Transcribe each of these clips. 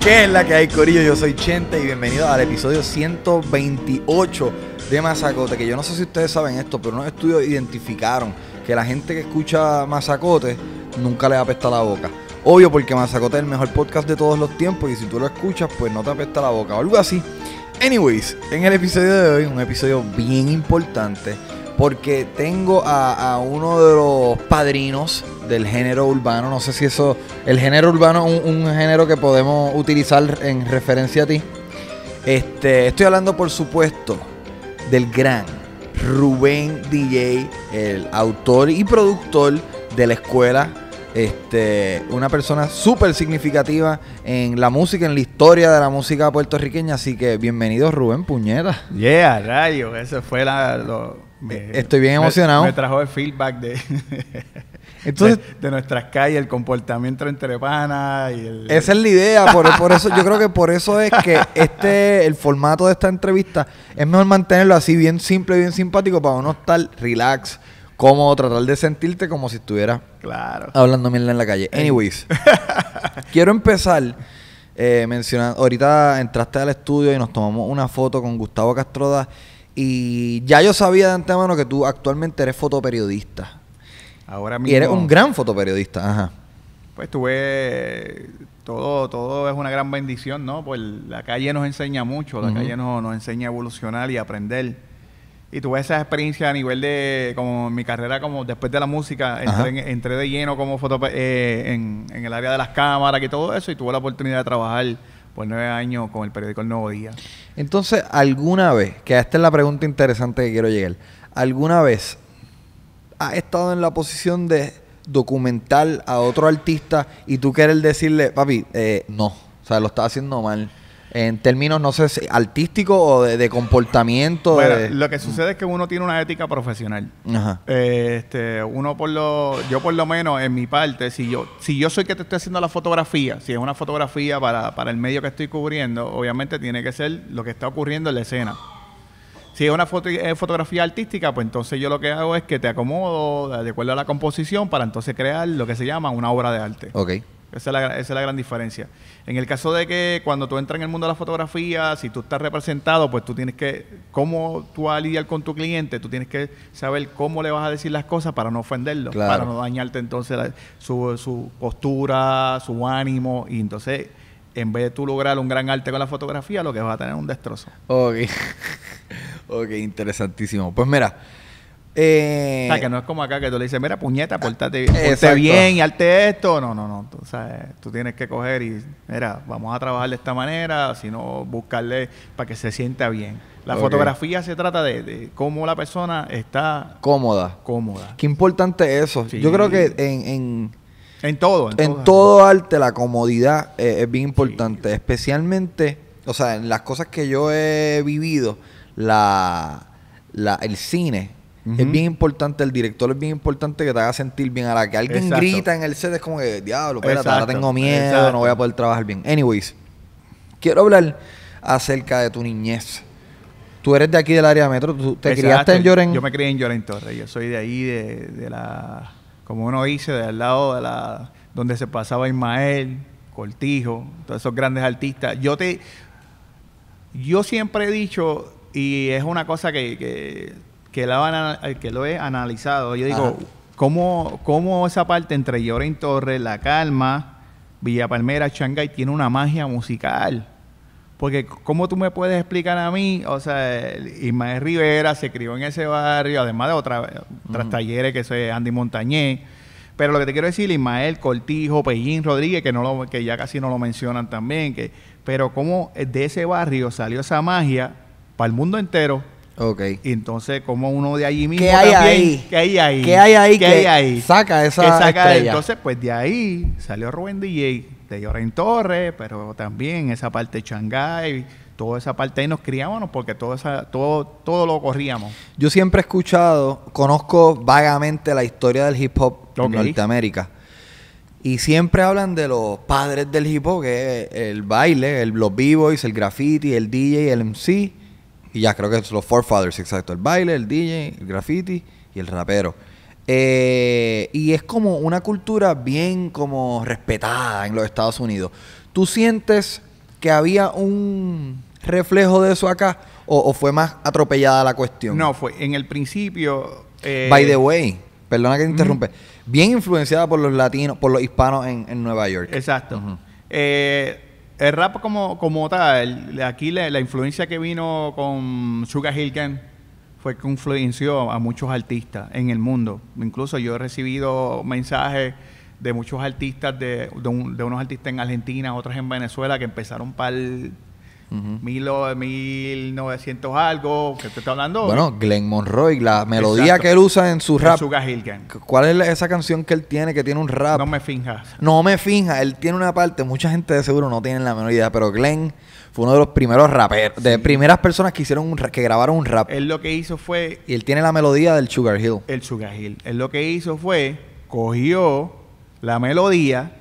¿Qué es la que hay, Corillo? Yo soy Chente y bienvenido al episodio 128 de Mazacote. Que yo no sé si ustedes saben esto, pero unos estudios identificaron que la gente que escucha Mazacote nunca le apesta la boca. Obvio, porque Mazacote es el mejor podcast de todos los tiempos y si tú lo escuchas, pues no te apesta la boca o algo así. Anyways, en el episodio de hoy, un episodio bien importante porque tengo a, uno de los padrinos del género urbano. No sé si eso. El género urbano es un, género que podemos utilizar en referencia a ti. Este, estoy hablando, por supuesto, del gran Rubén DJ, el autor y productor de la escuela. Este, una persona súper significativa en la música, en la historia de la música puertorriqueña. Así que bienvenido, Rubén Puñeta. Yeah, rayo. Ese fue la. Eh, estoy bien emocionado. Me, trajo el feedback de, Entonces, de, nuestras calles, el comportamiento entre panas y el... Esa es la idea, por, eso, yo creo que por eso es que este, el formato de esta entrevista es mejor mantenerlo así bien simple, y bien simpático, para uno estar relax, cómodo, tratar de sentirte como si estuviera claro. hablando mierda en la calle. Anyways, quiero empezar eh, mencionando, ahorita entraste al estudio y nos tomamos una foto con Gustavo Castroda y ya yo sabía de antemano que tú actualmente eres fotoperiodista. Ahora mismo. Y eres un gran fotoperiodista, ajá. Pues tuve. Todo, todo es una gran bendición, ¿no? Pues la calle nos enseña mucho, la calle nos, enseña a evolucionar y aprender. Y tuve esa experiencia a nivel de, como mi carrera, como después de la música, entré, de lleno como foto, eh, en, en, el área de las cámaras y todo eso, y tuve la oportunidad de trabajar por pues, nueve años con el periódico El Nuevo Día. Entonces, alguna vez, que esta es la pregunta interesante que quiero llegar, ¿alguna vez has estado en la posición de documentar a otro artista y tú quieres decirle, papi, eh, no, o sea, lo estás haciendo mal? en términos, no sé, artísticos o de, comportamiento. lo que sucede es que uno tiene una ética profesional. Ajá. Este, uno por lo, yo por lo menos en mi parte, si yo, si yo soy que te estoy haciendo la fotografía, si es una fotografía para, para el medio que estoy cubriendo, obviamente tiene que ser lo que está ocurriendo en la escena. Si es una fotografía artística, pues entonces yo lo que hago es que te acomodo de acuerdo a la composición para entonces crear lo que se llama una obra de arte. Ok. Esa es, la, gran diferencia. En el caso de que cuando tú entras en el mundo de la fotografía, si tú estás representado, pues tú tienes que, cómo tú vas a lidiar con tu cliente, tú tienes que saber cómo le vas a decir las cosas para no ofenderlo, para no dañarte entonces su, su postura, su ánimo, y entonces en vez de tú lograr un gran arte con la fotografía, lo que vas a tener es un destrozo. Ok, ok, interesantísimo. Pues mira, eh, o sea, que no es como acá que tú le dices, mira, puñeta, Pórtate bien y arte esto. No, no, no. Tú, sea tú tienes que coger y, mira, vamos a trabajar de esta manera, sino buscarle para que se sienta bien. La fotografía se trata de, cómo la persona está... Cómoda. Cómoda. Qué importante eso. Yo creo que en... en, en todo. En, todo, arte la comodidad eh, es bien importante. Especialmente, o sea, en las cosas que yo he vivido, la, la el cine es bien importante, el director es bien importante que te haga sentir bien. A la que alguien grita en el set es como que, diablo, espérate, ahora tengo miedo, no voy a poder trabajar bien. Anyways, quiero hablar acerca de tu niñez. Tú eres de aquí del área de metro, tú te criaste en Lloren. Yo me crié en Lloren Torres, yo soy de ahí, de, de la, como uno dice, de al lado de la, donde se pasaba Ismael, Cortijo, todos esos grandes artistas. Yo te, yo siempre he dicho, y es una cosa que que lo, eh, que lo he analizado, yo digo, ¿cómo, esa parte entre Lloren Torres, La Calma, Villa Palmera, Shanghai tiene una magia musical? Porque ¿cómo tú me puedes explicar a mí? O sea, Ismael Rivera se crió en ese barrio, además de otra, eh, otras talleres que soy Andy Montañé. Pero lo que te quiero decir, Ismael Cortijo, Pejín Rodríguez, que, no lo, que ya casi no lo mencionan también, que, pero cómo eh, de ese barrio salió esa magia para el mundo entero Ok. Y entonces, como uno de allí mismo. ¿Qué hay ahí? ¿Qué hay ahí? ¿Qué hay ahí? ¿Qué, hay Saca esa. entonces, pues de ahí salió Rubén DJ, de Lloren Torres, pero también esa parte de Shanghái toda esa parte ahí nos criábamos porque todo, esa, todo, todo lo corríamos. Yo siempre he escuchado, conozco vagamente la historia del hip hop en Norteamérica. Y siempre hablan de los padres del hip hop, que es el baile, el, los b-boys, el graffiti, el DJ, el MC. Y ya, creo que son los Forefathers, exacto. El baile, el DJ, el graffiti y el rapero. Eh, y es como una cultura bien como respetada en los Estados Unidos. ¿Tú sientes que había un reflejo de eso acá? ¿O, fue más atropellada la cuestión? No, fue en el principio. Eh, By the way, perdona que te interrumpe. Bien influenciada por los latinos, por los hispanos en, Nueva York. Exacto. El rap como, como tal, aquí la, influencia que vino con Sugar Hill fue que influenció a muchos artistas en el mundo. Incluso yo he recibido mensajes de muchos artistas, de, de, unos artistas en Argentina, otros en Venezuela, que empezaron para 1900 algo, que te está hablando. Bueno, Glenn Monroy, la melodía que él usa en su rap. ¿Cuál es esa canción que él tiene que tiene un rap? No me finjas. No me finjas. Él tiene una parte, mucha gente de seguro no tiene la menor idea, pero Glenn fue uno de los primeros raperos, de primeras personas que hicieron que grabaron un rap. Él lo que hizo fue. Y él tiene la melodía del Sugar Hill. El Sugar Hill. Él lo que hizo fue cogió la melodía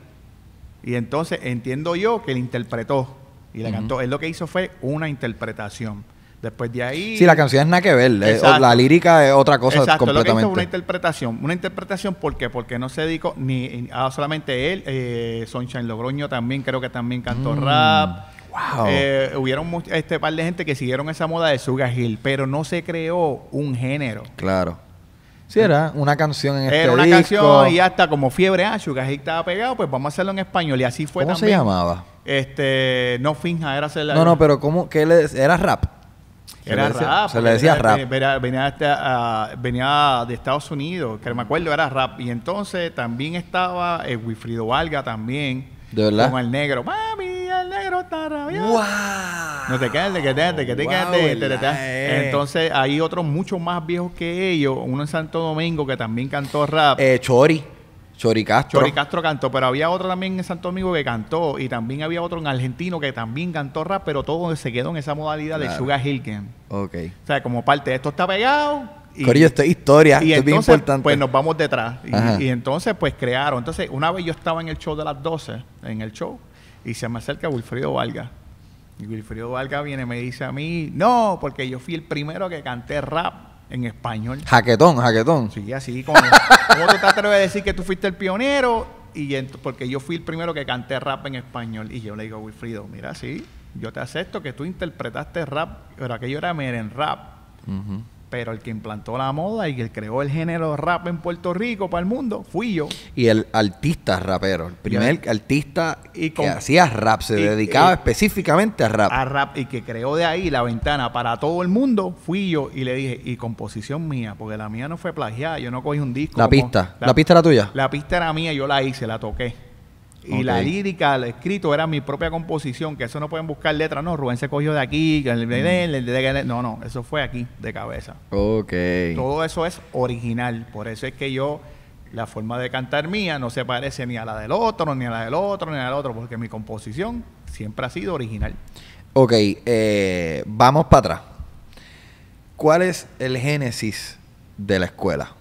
y entonces entiendo yo que él interpretó y la cantó. Él lo que hizo fue una interpretación. Después de ahí. Sí, la canción es nada que ver. la lírica es otra cosa Exacto, completamente. Lo que hizo una interpretación. Una interpretación, ¿por Porque no se dedicó ni ah, solamente él. Eh, Sunshine Logroño también, creo que también cantó mm. rap. Wow. Eh, hubieron este par de gente que siguieron esa moda de Sugar Hill, pero no se creó un género. Claro. Sí, era una canción en este Era una canción y hasta como fiebre, ah, su Hill estaba pegado, pues vamos a hacerlo en español. Y así fue también. ¿Cómo se llamaba? este, no finja, era ser la... No, no, pero ¿cómo? ¿Qué le, ¿Era rap? era rap. Se le decía rap. Este, ah, venía, de Estados Unidos, que me acuerdo era rap. Y entonces también estaba eh, Wilfrido Valga también. ¿De verdad? Con el negro. Mami, el negro está rabioso. ¡Wow! No te quedes, te quedes, te quedes, wow, te, quedes e. Entonces hay otros mucho más viejos que ellos. Uno en Santo Domingo que también cantó rap. Eh, Chori. Choricastro Castro. cantó, pero había otro también en Santo Domingo que cantó y también había otro en Argentino que también cantó rap, pero todo se quedó en esa modalidad de Sugar Hilken. Ok. O sea, como parte de esto está pegado. Y, esta esto es historia, y entonces, bien Pues nos vamos detrás. Y, y, entonces, pues crearon. Entonces, una vez yo estaba en el show de las 12, en el show, y se me acerca Wilfrido Valga. Y Wilfrido Valga viene y me dice a mí, no, porque yo fui el primero que canté rap en español. Jaquetón, jaquetón. Sí, así como. ¿Cómo tú te atreves a decir que tú fuiste el pionero? Y porque yo fui el primero que canté rap en español. Y yo le digo a Wilfrido, mira, sí, yo te acepto que tú interpretaste rap, pero aquello era meren rap pero el que implantó la moda y que creó el género rap en Puerto Rico para el mundo fui yo. Y el artista rapero, el primer artista y que hacía rap, se dedicaba específicamente a rap. A rap y que creó de ahí la ventana para todo el mundo fui yo y le dije, y composición mía, porque la mía no fue plagiada, yo no cogí un disco. La pista, la, pista era tuya. La pista era mía, yo la hice, la toqué. Y la lírica, el escrito era mi propia composición, que eso no pueden buscar letras, no, Rubén se cogió de aquí, no, no, eso fue aquí, de cabeza. Ok. Todo eso es original, por eso es que yo, la forma de cantar mía no se parece ni a la del otro, ni a la del otro, ni a la del otro, porque mi composición siempre ha sido original. Ok, eh, vamos para atrás. ¿Cuál es el génesis de la escuela?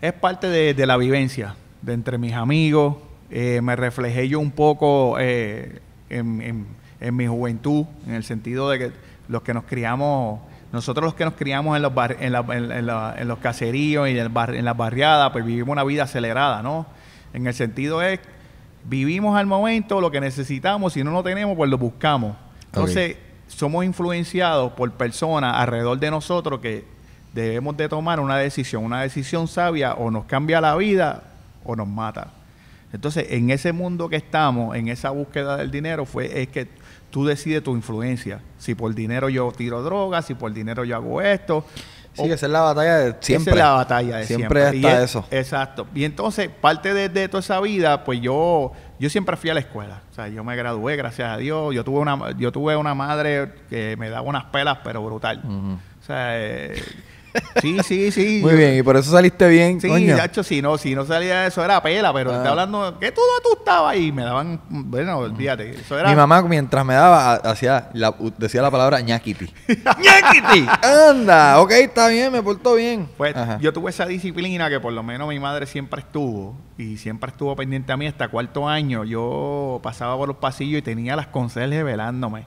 Es parte de la vivencia, de entre mis amigos, eh, me reflejé yo un poco eh, en, mi juventud, en el sentido de que los que nos criamos, nosotros los que nos criamos en los, caseríos y en, las barriadas, pues vivimos una vida acelerada, ¿no? En el sentido es, vivimos al momento lo que necesitamos, si no lo tenemos, pues lo buscamos. Entonces, somos influenciados por personas alrededor de nosotros que debemos de tomar una decisión, una decisión sabia o nos cambia la vida o nos mata. Entonces, en ese mundo que estamos, en esa búsqueda del dinero, fue es que tú decides tu influencia. Si por dinero yo tiro drogas, si por dinero yo hago esto. Sí, esa es la batalla de siempre. es la batalla de siempre. Siempre eso. Exacto. Y entonces, parte de, toda esa vida, pues yo, yo siempre fui a la escuela. O sea, yo me gradué, gracias a Dios. Yo tuve una, yo tuve una madre que me daba unas pelas, pero brutal. O sea, eh, Sí, sí, sí. Muy bien, y por eso saliste bien. Sí, coño. Sí, si no, si no salía eso era pela, pero está ah. hablando, que tú no tú estabas ahí, me daban, bueno, olvídate. Mi mamá mientras me daba hacía la, decía la palabra ñaquiti. ¡ñaquiti! Anda, ok, está bien, me portó bien. Pues yo tuve esa disciplina que por lo menos mi madre siempre estuvo y siempre estuvo pendiente a mí hasta cuarto año. Yo pasaba por los pasillos y tenía las conserjes velándome.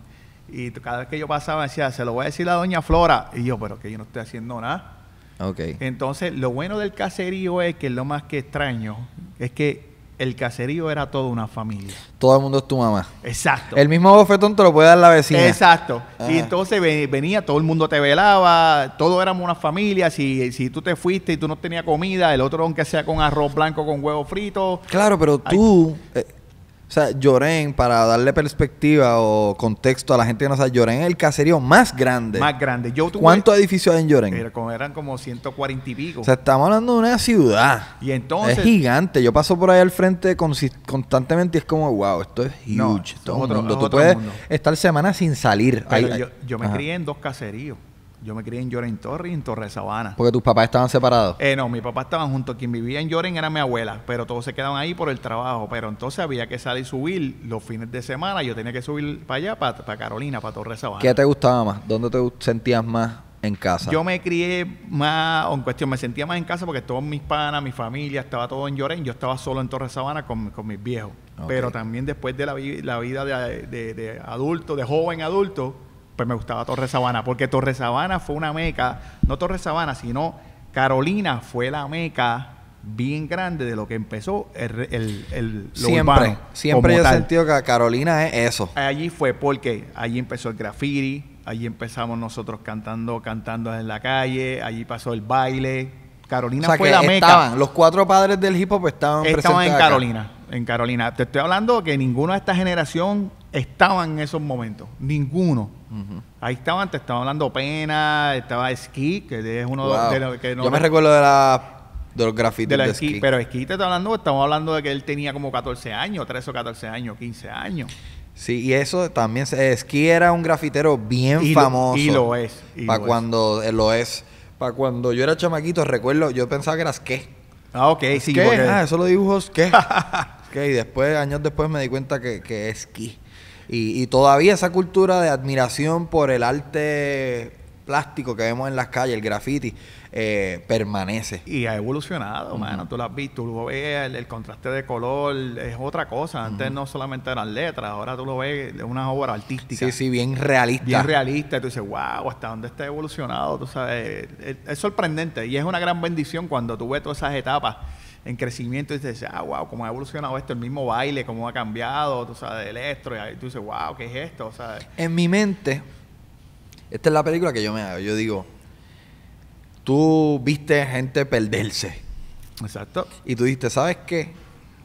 Y cada vez que yo pasaba decía, se lo voy a decir la doña Flora. Y yo, pero que yo no estoy haciendo nada. Okay. Entonces, lo bueno del caserío es que lo más que extraño es que el caserío era toda una familia. Todo el mundo es tu mamá. Exacto. El mismo bofetón te lo puede dar la vecina. Exacto. Ah. Y entonces venía, todo el mundo te velaba, todos éramos una familia. Si, si tú te fuiste y tú no tenías comida, el otro, aunque sea con arroz blanco, con huevo frito. Claro, pero tú. Eh, o sea, Lloren, para darle perspectiva o contexto a la gente que no sabe, Lloren es el caserío más grande. Más grande. Yo ¿Cuántos edificios hay en Lloren? Eran como 140 y pico. O sea, estamos hablando de una ciudad. Y entonces... Es gigante. Yo paso por ahí al frente constantemente y es como, wow, esto es huge. No, es mundo. Tú puedes estar semanas sin salir. yo, me crié en dos caseríos. Yo me crié en Lloren Torre y en Torre Sabana. ¿Porque tus papás estaban separados? Eh, no, mis papás estaban juntos. Quien vivía en Lloren era mi abuela, pero todos se quedaban ahí por el trabajo. Pero entonces había que salir y subir los fines de semana. Yo tenía que subir para allá, para, Carolina, para Torre Sabana. ¿Qué te gustaba más? ¿Dónde te sentías más en casa? Yo me crié más, en cuestión, me sentía más en casa porque todos mis panas, mi familia, estaba todo en Lloren. Yo estaba solo en Torre Sabana con, con mis viejos. Pero también después de la, vida de, de, de adulto, de joven adulto pues me gustaba Torre Sabana, porque Torre Sabana fue una meca, no Torre Sabana, sino Carolina fue la meca bien grande de lo que empezó el, el, siempre, Siempre he sentido que Carolina es eso. Allí fue porque allí empezó el graffiti, allí empezamos nosotros cantando, cantando en la calle, allí pasó el baile. Carolina fue la meca. Los cuatro padres del hip hop estaban, estaban en Carolina en Carolina. Te estoy hablando que ninguno de esta generación estaba en esos momentos. Ninguno. Ahí estaban, te estaba hablando Pena, estaba Ski, que es uno de, los que no Yo me recuerdo de la de los grafitis de, Pero esquí te está hablando, estamos hablando de que él tenía como 14 años, 13 o 14 años, 15 años. Sí, y eso también, Esquí era un grafitero bien famoso. y lo es. Para cuando eh, lo es. Para cuando yo era chamaquito, recuerdo, yo pensaba que eras qué. Ah, ok, sí. ¿Qué? Porque... Ah, eso lo dibujos, ¿qué? y después, años después, me di cuenta que, es aquí. Y, todavía esa cultura de admiración por el arte plástico que vemos en las calles, el graffiti, eh, permanece. Y ha evolucionado, mano. Tú lo has visto, tú lo ves, el, contraste de color es otra cosa. Antes no solamente eran letras, ahora tú lo ves de una obra artística. Sí, sí, bien realista. Bien realista. Y tú dices, wow, hasta dónde está evolucionado. Tú sabes, es, es sorprendente y es una gran bendición cuando tú ves todas esas etapas en crecimiento y dices, ah, wow, cómo ha evolucionado esto, el mismo baile, cómo ha cambiado, tú sabes, el electro, y ahí tú dices, wow, ¿qué es esto? en mi mente, esta es la película que yo me hago, yo digo, tú viste gente perderse. Exacto. Y tú dices, ¿sabes qué?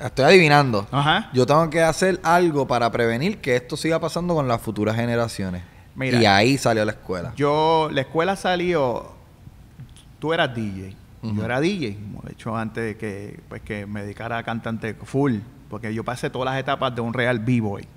Estoy adivinando. Ajá. Yo tengo que hacer algo para prevenir que esto siga pasando con las futuras generaciones. Mira, y ahí salió la escuela. Yo, la escuela salió, tú eras DJ. Yo era DJ, de hecho, antes de que, pues, que me dedicara a cantante full, porque yo pasé todas las etapas de un real b-boy. Eh.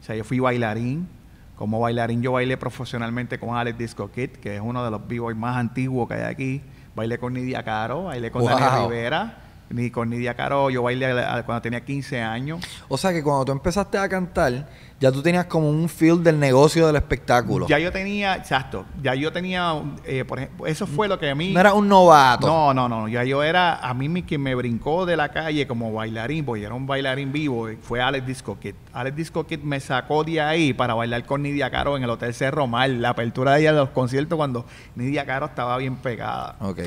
O sea, yo fui bailarín. Como bailarín yo bailé profesionalmente con Alex Disco Kid, que es uno de los b-boys más antiguos que hay aquí. Bailé con Nidia Caro, bailé con Daniel Rivera ni con Nidia Caro, yo bailé cuando tenía 15 años. O sea que cuando tú empezaste a cantar, ya tú tenías como un feel del negocio del espectáculo. Ya yo tenía, exacto, ya yo tenía, eh, por ejemplo, eso fue lo que a mí... No era un novato. No, no, no, ya yo era, a mí mi, quien me brincó de la calle como bailarín, porque era un bailarín vivo, fue Alex Disco Kit. Alex Disco Kit me sacó de ahí para bailar con Nidia Caro en el Hotel Cerro Mar, la apertura de ella de los conciertos cuando Nidia Caro estaba bien pegada. Ok.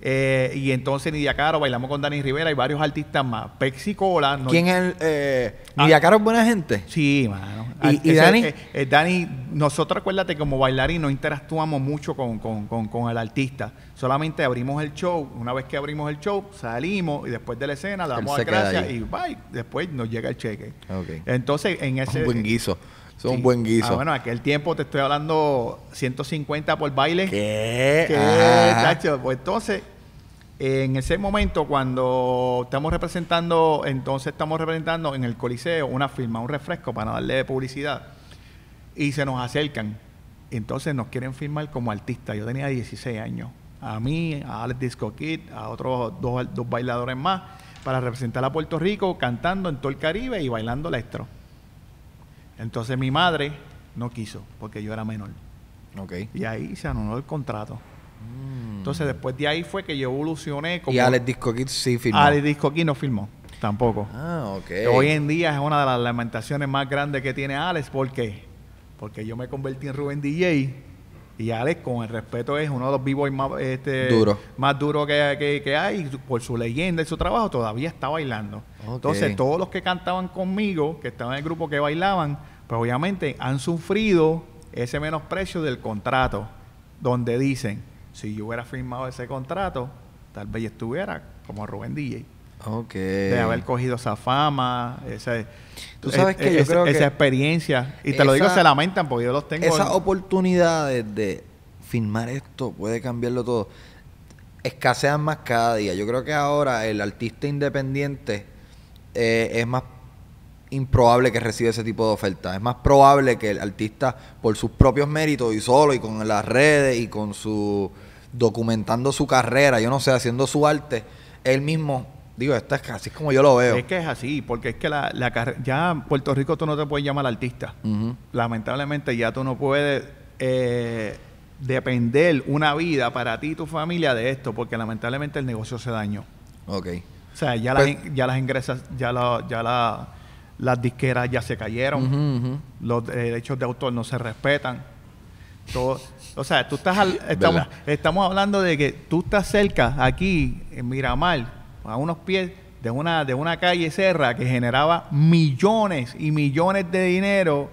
Eh, y entonces Nidia Caro, bailamos con Dani Rivera y varios artistas más. Pepsi Cola. ¿Quién es eh, ah. Caro es buena gente? Sí, mano. ¿Y, ah, Dani? Eh, Dani, nosotros acuérdate, como bailarín no interactuamos mucho con, el artista. Solamente abrimos el show. Una vez que abrimos el show, salimos y después de la escena damos las gracias y bye. Después nos llega el cheque. Entonces, en ese. Un buen guiso son un buen guiso. Ah, bueno, aquel tiempo te estoy hablando 150 por baile. ¿Qué? Pues entonces, en ese momento, cuando estamos representando, entonces estamos representando en el Coliseo una firma, un refresco para darle publicidad. Y se nos acercan. Entonces nos quieren firmar como artista. Yo tenía 16 años. A mí, a Alex Disco Kid, a otros dos, dos bailadores más, para representar a Puerto Rico cantando en todo el Caribe y bailando electro. Entonces mi madre no quiso porque yo era menor. Okay. Y ahí se anuló el contrato. Mm. Entonces después de ahí fue que yo evolucioné. Como y Alex Disco Kid sí firmó. Alex Disco Kid no firmó. Tampoco. Ah, ok. hoy en día es una de las lamentaciones más grandes que tiene Alex. ¿Por qué? Porque yo me convertí en Rubén DJ y Alex, con el respeto, es uno de los b-boys más, este, Duro. más duros que, hay. Por su leyenda y su trabajo, todavía está bailando. Entonces, todos los que cantaban conmigo, que estaban en el grupo que bailaban, pues obviamente han sufrido ese menosprecio del contrato, donde dicen, si yo hubiera firmado ese contrato, tal vez yo estuviera como Rubén DJ. Okay. De haber cogido esa fama, Tú sabes que e, yo esa experiencia. Y te lo digo, se lamentan porque yo los tengo. Esas oportunidades de firmar esto puede cambiarlo todo. Escasean más cada día. Yo creo que ahora el artista independiente eh, es más improbable que reciba ese tipo de oferta. Es más probable que el artista, por sus propios méritos y solo y con las redes y con su documentando su carrera, yo no sé, haciendo su arte, él mismo Digo, esto es casi como yo lo veo. Es que es así, porque es que la, la ya en Puerto Rico tú no te puedes llamar artista. Lamentablemente ya tú no puedes eh, depender una vida para ti y tu familia de esto, porque lamentablemente el negocio se dañó. Ok. O sea, ya, las, pues ingresas, ya ya las disqueras ya se cayeron, los eh, derechos de autor no se respetan. Todo, o sea, tú estás estamos, estamos hablando de que tú estás cerca aquí en Miramar a unos pies de una, de una calle cerra que generaba millones y millones de dinero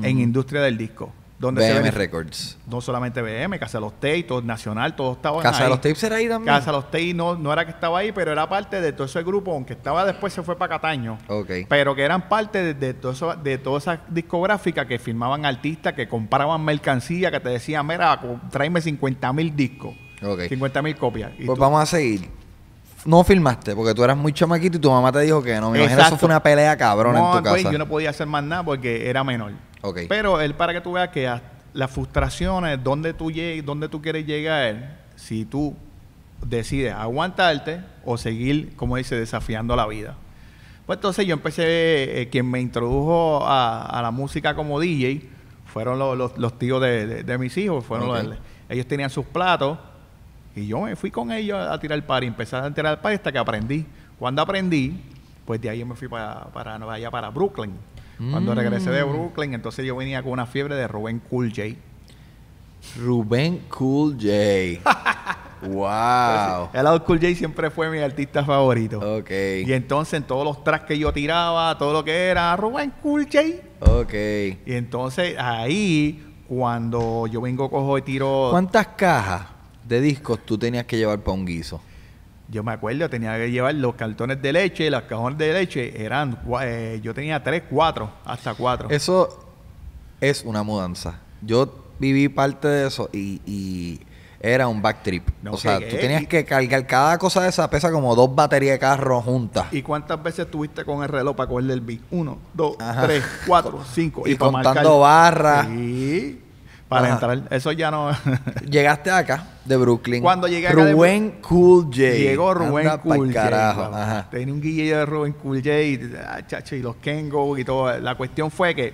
en industria del disco. Donde BM Records. No solamente BM, Casa de los Tapes, Nacional, todo estaba ahí. Casa los Tapes era ahí también. Casa los Tapes no, era que estaba ahí, pero era parte de todo ese grupo, aunque estaba después se fue para Cataño. Ok. Pero que eran parte de, todo eso, de toda esa discográfica que firmaban artistas, que compraban mercancía, que te decían, mira, tráeme 50 mil discos. 50 mil copias. pues vamos a seguir no filmaste porque tú eras muy chamaquito y tu mamá te dijo que no. Me imagino eso fue una pelea cabrón en tu pues, casa. Yo no podía hacer más nada porque era menor. Okay. Pero él para que tú veas que las frustraciones, donde tú llegues, donde tú quieres llegar, si tú decides aguantarte o seguir, como dice, desafiando la vida. Pues entonces yo empecé, eh, quien me introdujo a, la música como DJ fueron los, los, tíos de, mis hijos, fueron ellos tenían sus platos y yo me fui con ellos a tirar par y empecé a tirar par hasta que aprendí. Cuando aprendí, pues de ahí yo me fui para, para allá para Brooklyn. Cuando regresé de mm. Brooklyn, entonces yo venía con una fiebre de Rubén Cool J. Rubén Cool J. Wow. El Out Cool J siempre fue mi artista favorito. Ok. Y entonces en todos los tracks que yo tiraba, todo lo que era, Rubén Cool J. Ok. Y entonces ahí, cuando yo vengo, cojo y tiro. ¿Cuántas cajas? de discos tú tenías que llevar para un guiso? Yo me acuerdo, tenía que llevar los cartones de leche, los cajones de leche, eran, eh, yo tenía tres, cuatro, hasta cuatro. Eso es una mudanza. Yo viví parte de eso y, era un back trip. o sea, tú tenías que cargar cada cosa de esa pesa como dos baterías de carro juntas. ¿Y cuántas veces estuviste con el reloj para cogerle el beat? Uno, dos, tres, cuatro, cinco. Y, contando barras. Sí para entrar. Eso ya no. Llegaste acá de Brooklyn. Cuando llegué acá Rubén Cool J. Llegó Rubén Cool carajo. Ajá. Tenía un guillero de Rubén Cool J y, ah, y los Kengo y todo. La cuestión fue que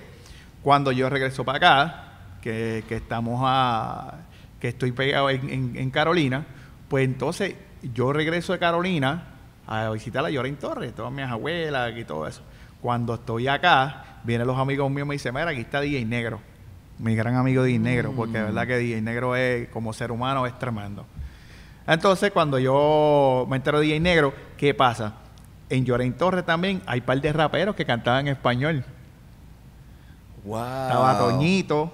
cuando yo regreso para acá, que, estamos a. que estoy pegado en, Carolina, pues entonces yo regreso de Carolina a visitar a Lloren Torres, todas mis abuelas y todo eso. Cuando estoy acá, vienen los amigos míos y me dicen, mira, aquí está DJ Negro mi gran amigo Di Negro, porque de verdad mm. que DJ Negro es, como ser humano es tremendo. Entonces, cuando yo me entero de DJ Negro, ¿qué pasa? En Llorén torre también hay un par de raperos que cantaban en español. Wow. Estaba Toñito.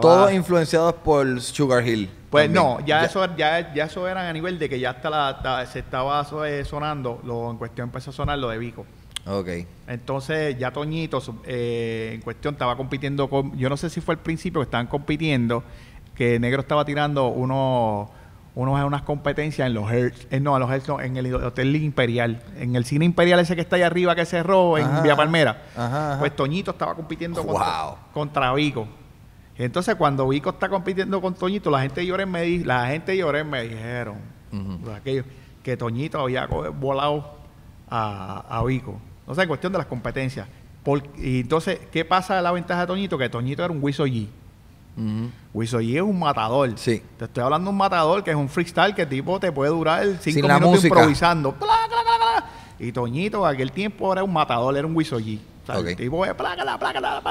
Todos influenciados por Sugar Hill. Pues no, ya, eso ya, ya eso eran a nivel de que ya hasta, se estaba eh, sonando, lo, en cuestión empezó a sonar lo de Vico. Ok. Entonces, ya Toñito, eh, en cuestión, estaba compitiendo con. Yo no sé si fue al principio que estaban compitiendo, que Negro estaba tirando unos unas competencias en los Hertz, eh, no, en los Hertz, en el Hotel Imperial, en el cine Imperial ese que está ahí arriba que cerró en vía Villa Palmera. Pues Toñito estaba compitiendo contra, Vico. Entonces cuando Vico está compitiendo con Toñito, la gente lloré me la gente lloré me dijeron pues, que Toñito había volado a, a Vico no sé, en cuestión de las competencias. y entonces, ¿qué pasa de la ventaja de Toñito? Que Toñito era un Wiso G. es un matador. Te estoy hablando de un matador que es un freestyle que tipo te puede durar cinco minutos improvisando. y Toñito, aquel tiempo era un matador, era un Wiso G. el tipo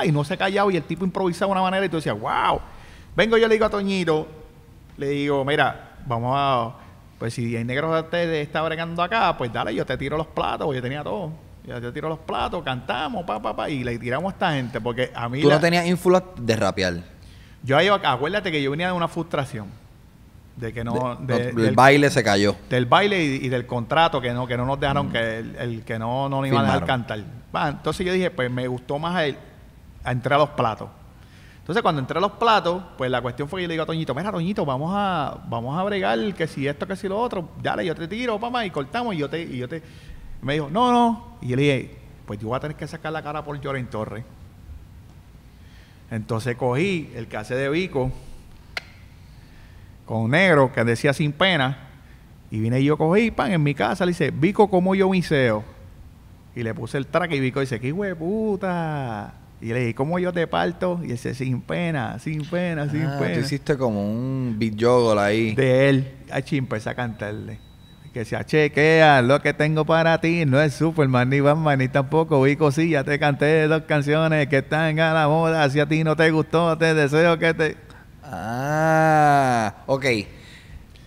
y no se callaba y el tipo improvisaba de una manera y tú decías, wow. Vengo yo le digo a Toñito, le digo, mira, vamos a, pues si hay negros te, está bregando acá, pues dale, yo te tiro los platos, yo tenía todo. Ya tiro los platos, cantamos, pa, pa, pa, y le tiramos a esta gente, porque a mí... Tú no tenías ínfula de rapear. Yo ahí, acuérdate que yo venía de una frustración. De que no... el baile se cayó. Del baile y, del contrato que no que no nos dejaron, mm. que el, que no, nos iban a dejar cantar. entonces yo dije, pues me gustó más el, a entrar a los platos. Entonces, cuando entré a los platos, pues la cuestión fue que yo le digo a Toñito, mira, Toñito, vamos a, vamos a bregar que si esto, que si lo otro, dale, yo te tiro, papá, y cortamos, y yo te, me dijo, no, no. Y yo le dije, pues yo voy a tener que sacar la cara por en Torres. Entonces cogí el que de Vico con negro que decía sin pena. Y vine y yo cogí, pan, en mi casa, le dice, Vico, como yo miseo. Y le puse el track y Vico dice, qué puta. Y le dije, ¿cómo yo te parto? Y él dice, sin pena, sin pena, sin ah, pena. Tú hiciste como un beat joggle ahí. De él. a empecé a cantarle que se achequea, lo que tengo para ti no es Superman ni Batman ni tampoco Vico, sí, ya te canté dos canciones que están a la moda, si a ti no te gustó, te deseo que te... Ah, ok.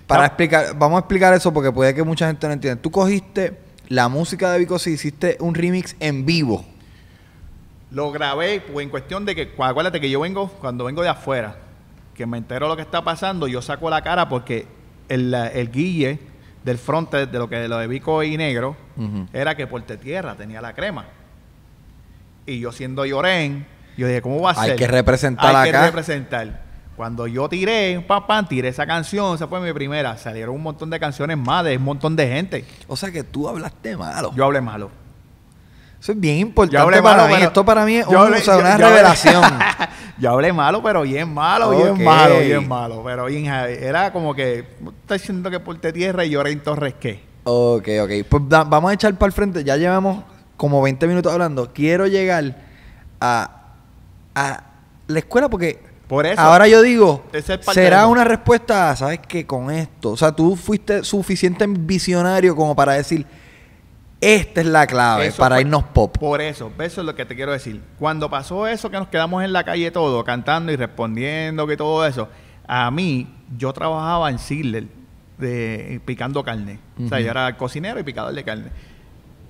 Para explicar, vamos a explicar eso porque puede que mucha gente no entienda. Tú cogiste la música de Vico, sí, hiciste un remix en vivo. Lo grabé pues, en cuestión de que, acuérdate que yo vengo, cuando vengo de afuera, que me entero lo que está pasando, yo saco la cara porque el, el guille del fronte de lo que lo de Vico y Negro era que por tierra tenía la crema. Y yo siendo Llorén, yo dije, ¿cómo va a ser? Hay que representar Hay que representar. Cuando yo tiré, pam, pam, tiré esa canción, esa fue mi primera. Salieron un montón de canciones más de un montón de gente. O sea que tú hablaste malo. Yo hablé malo. Eso es bien importante para mí. Esto para mí es una revelación. yo hablé malo, pero bien malo, bien malo, bien malo. Pero bien, era como que, está diciendo que porté tierra y lloré en Torres qué. Ok, ok. Pues vamos a echar para el frente. Ya llevamos como 20 minutos hablando. Quiero llegar a, la escuela porque Por eso, ahora yo digo, será una respuesta, ¿sabes qué? Con esto. O sea, tú fuiste suficiente visionario como para decir esta es la clave para irnos pop. Por eso, eso es lo que te quiero decir. Cuando pasó eso, que nos quedamos en la calle todo, cantando y respondiendo, que todo eso, a mí, yo trabajaba en Sidler, de picando carne. O sea, yo era cocinero y picador de carne.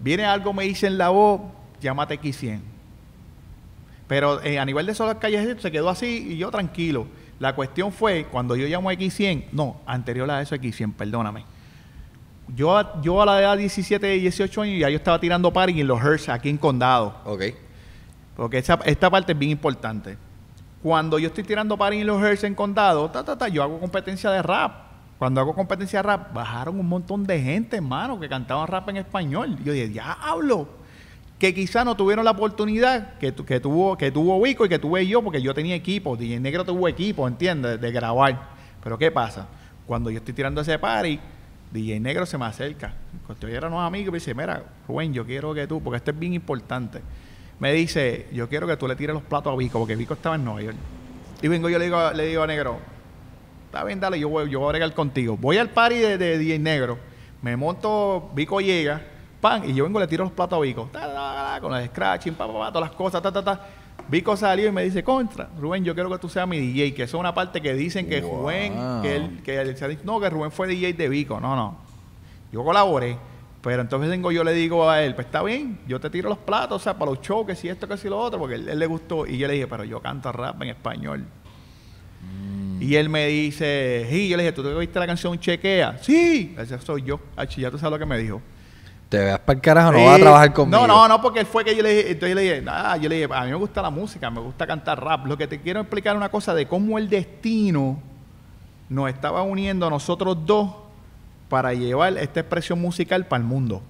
Viene algo, me dice en la voz, llámate X100. Pero eh, a nivel de solo calles se quedó así y yo tranquilo. La cuestión fue, cuando yo llamo X100, no, anterior a eso X100, perdóname yo, a la edad de 17, 18 años ya yo estaba tirando party en los hers aquí en Condado. Ok. Porque esta parte es bien importante. Cuando yo estoy tirando party en los Hearst en Condado, yo hago competencia de rap. Cuando hago competencia de rap, bajaron un montón de gente, hermano, que cantaban rap en español. Yo dije, ya hablo. Que quizá no tuvieron la oportunidad que, que, tuvo, que Wico y que tuve yo, porque yo tenía equipo. DJ Negro tuvo equipo, ¿entiendes? De, grabar. Pero ¿qué pasa? Cuando yo estoy tirando ese party DJ Negro se me acerca. Cuando yo era nuevo amigo, me dice, mira, Rubén, yo quiero que tú, porque esto es bien importante. Me dice, yo quiero que tú le tires los platos a Vico, porque Vico estaba en Nueva Y vengo yo le digo, le digo a Negro, está bien, dale, yo voy, yo voy a bregar contigo. Voy al party de, de DJ Negro, me monto, Vico llega, pan, y yo vengo le tiro los platos a Vico. con el scratching, pa, pa, todas las cosas, ta, ta, ta. Vico salió y me dice, contra, Rubén, yo quiero que tú seas mi DJ, que eso es una parte que dicen que Rubén, que él, no, que Rubén fue DJ de Vico, no, no. Yo colaboré, pero entonces tengo yo le digo a él, pues está bien, yo te tiro los platos, o sea, para los shows, y esto, que si lo otro, porque él, él le gustó. Y yo le dije, pero yo canto rap en español. Mm. Y él me dice, sí, yo le dije, ¿tú te oíste la canción Chequea? Sí, soy yo. ya tú sabes lo que me dijo te veas para el carajo, no vas a trabajar conmigo. No, no, no, porque fue que yo le dije, entonces yo le dije, ah, yo le dije, a mí me gusta la música, me gusta cantar rap. Lo que te quiero explicar es una cosa de cómo el destino nos estaba uniendo a nosotros dos para llevar esta expresión musical para el mundo.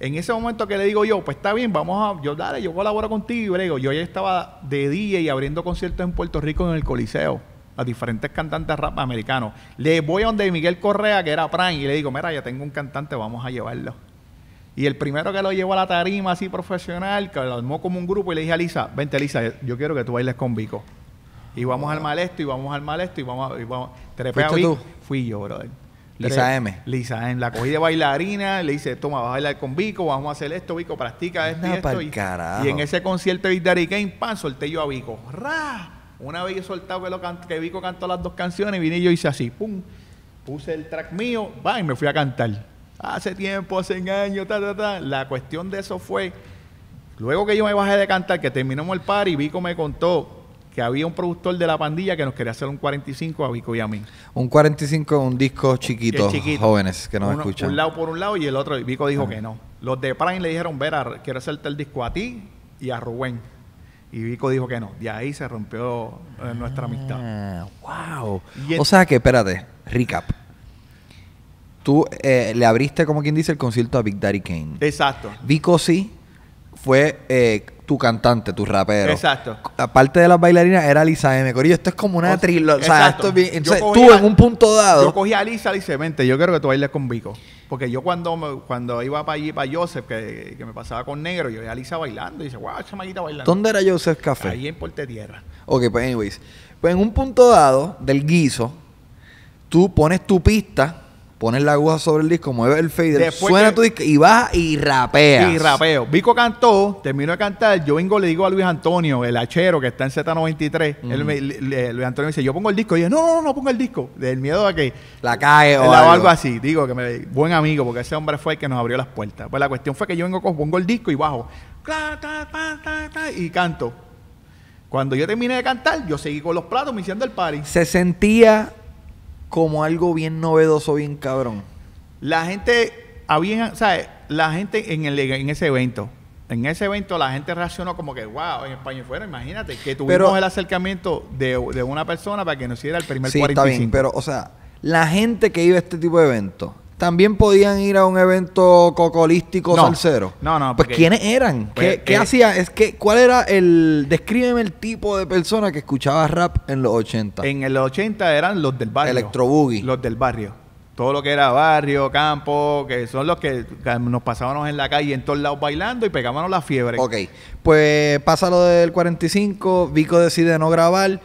En ese momento que le digo yo, pues está bien, vamos a, yo dale, yo colaboro contigo, y le yo ya estaba de día y abriendo conciertos en Puerto Rico en el Coliseo a diferentes cantantes rap americanos. Le voy a donde Miguel Correa, que era Prime, y le digo, mira, ya tengo un cantante, vamos a llevarlo y el primero que lo llevó a la tarima así profesional, que lo armó como un grupo y le dije a Lisa, vente Lisa, yo quiero que tú bailes con Vico. Y vamos al mal esto, y vamos al mal esto, y vamos a... Y tú? Fui yo, brother. Lisa M. Lisa M. La cogí de bailarina, le dice, toma, vas a bailar con Vico, vamos a hacer esto, Vico, practica esto, y, esto. Y, en ese concierto de Daddy Kane, pan, solté yo a Vico. ¡Ra! Una vez yo soltado que, que Vico cantó las dos canciones, vine y yo hice así, pum, puse el track mío, va, y me fui a cantar hace tiempo, hace años, ta, ta, ta. La cuestión de eso fue, luego que yo me bajé de cantar, que terminamos el par y Vico me contó que había un productor de la pandilla que nos quería hacer un 45 a Vico y a mí. Un 45 un disco chiquito, jóvenes que nos escuchan. Un lado por un lado y el otro, Vico dijo que no. Los de Prime le dijeron, Vera, quiero hacerte el disco a ti y a Rubén. Y Vico dijo que no. De ahí se rompió eh, nuestra amistad. Ah, ¡Wow! o sea que, espérate, recap tú eh, le abriste, como quien dice, el concierto a Big Daddy Kane. Exacto. Vico sí fue eh, tu cantante, tu rapero. Exacto. Aparte de las bailarinas, era Lisa M. Corillo, esto es como una trilogía. O sea, entonces, tú en un punto dado. Yo cogí a Lisa y le dije, vente, yo quiero que tú bailes con Vico. Porque yo cuando, iba para allí, para Joseph, que, me pasaba con negro, yo veía a Lisa bailando. Y dice, wow, chamaquita bailando. ¿Dónde era Joseph Café? Ahí en Puerto Tierra. Ok, pues anyways. Pues en un punto dado del guiso, tú pones tu pista pones la aguja sobre el disco, mueves el fader, suena tu disco y vas y rapeas. Y rapeo. Vico cantó, terminó de cantar, yo vengo, le digo a Luis Antonio, el hachero que está en Z93, Luis Antonio me dice, yo pongo el disco. Y yo, no, no, no, no pongo el disco. Del miedo a que... La cae o algo. así. Digo, que me, buen amigo, porque ese hombre fue el que nos abrió las puertas. Pues la cuestión fue que yo vengo, pongo el disco y bajo. Y canto. Cuando yo terminé de cantar, yo seguí con los platos me hicieron el party. Se sentía como algo bien novedoso, bien cabrón. La gente, había, ¿sabes? La gente en, el, en ese evento, en ese evento la gente reaccionó como que, wow, en España y fuera, imagínate, que tuvimos el acercamiento de, una persona para que nos hiciera el primer sí, Está bien, pero, o sea, la gente que iba a este tipo de eventos también podían ir a un evento cocolístico salsero. No, no. Pues quiénes eran? Pues, ¿Qué, qué eh, hacía? Es que, ¿cuál era el. Descríbeme el tipo de persona que escuchaba rap en los 80? En los 80 eran los del barrio. Boogie. Los del barrio. Todo lo que era barrio, campo, que son los que, nos pasábamos en la calle en todos lados bailando y pegábamos la fiebre. Ok. Pues pasa lo del 45, Vico decide no grabar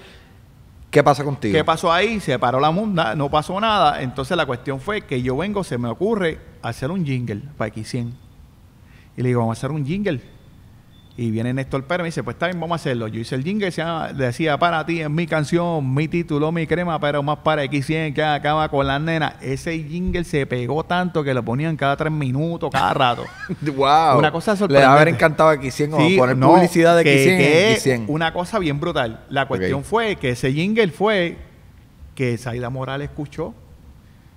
¿Qué pasa contigo? ¿Qué pasó ahí? Se paró la munda, no pasó nada. Entonces la cuestión fue que yo vengo, se me ocurre hacer un jingle para X100. Y le digo, vamos a hacer un jingle. Y viene Néstor Pérez y dice, pues está bien, vamos a hacerlo. Yo hice el jingle decía, para ti, es mi canción, mi título, mi crema, pero más para X100 que acaba con las nenas. Ese jingle se pegó tanto que lo ponían cada tres minutos, cada rato. wow. Una cosa sorprendente. Le haber encantado a X100 poner publicidad de X100, Una cosa bien brutal. La cuestión fue que ese jingle fue que Zaida Morales escuchó.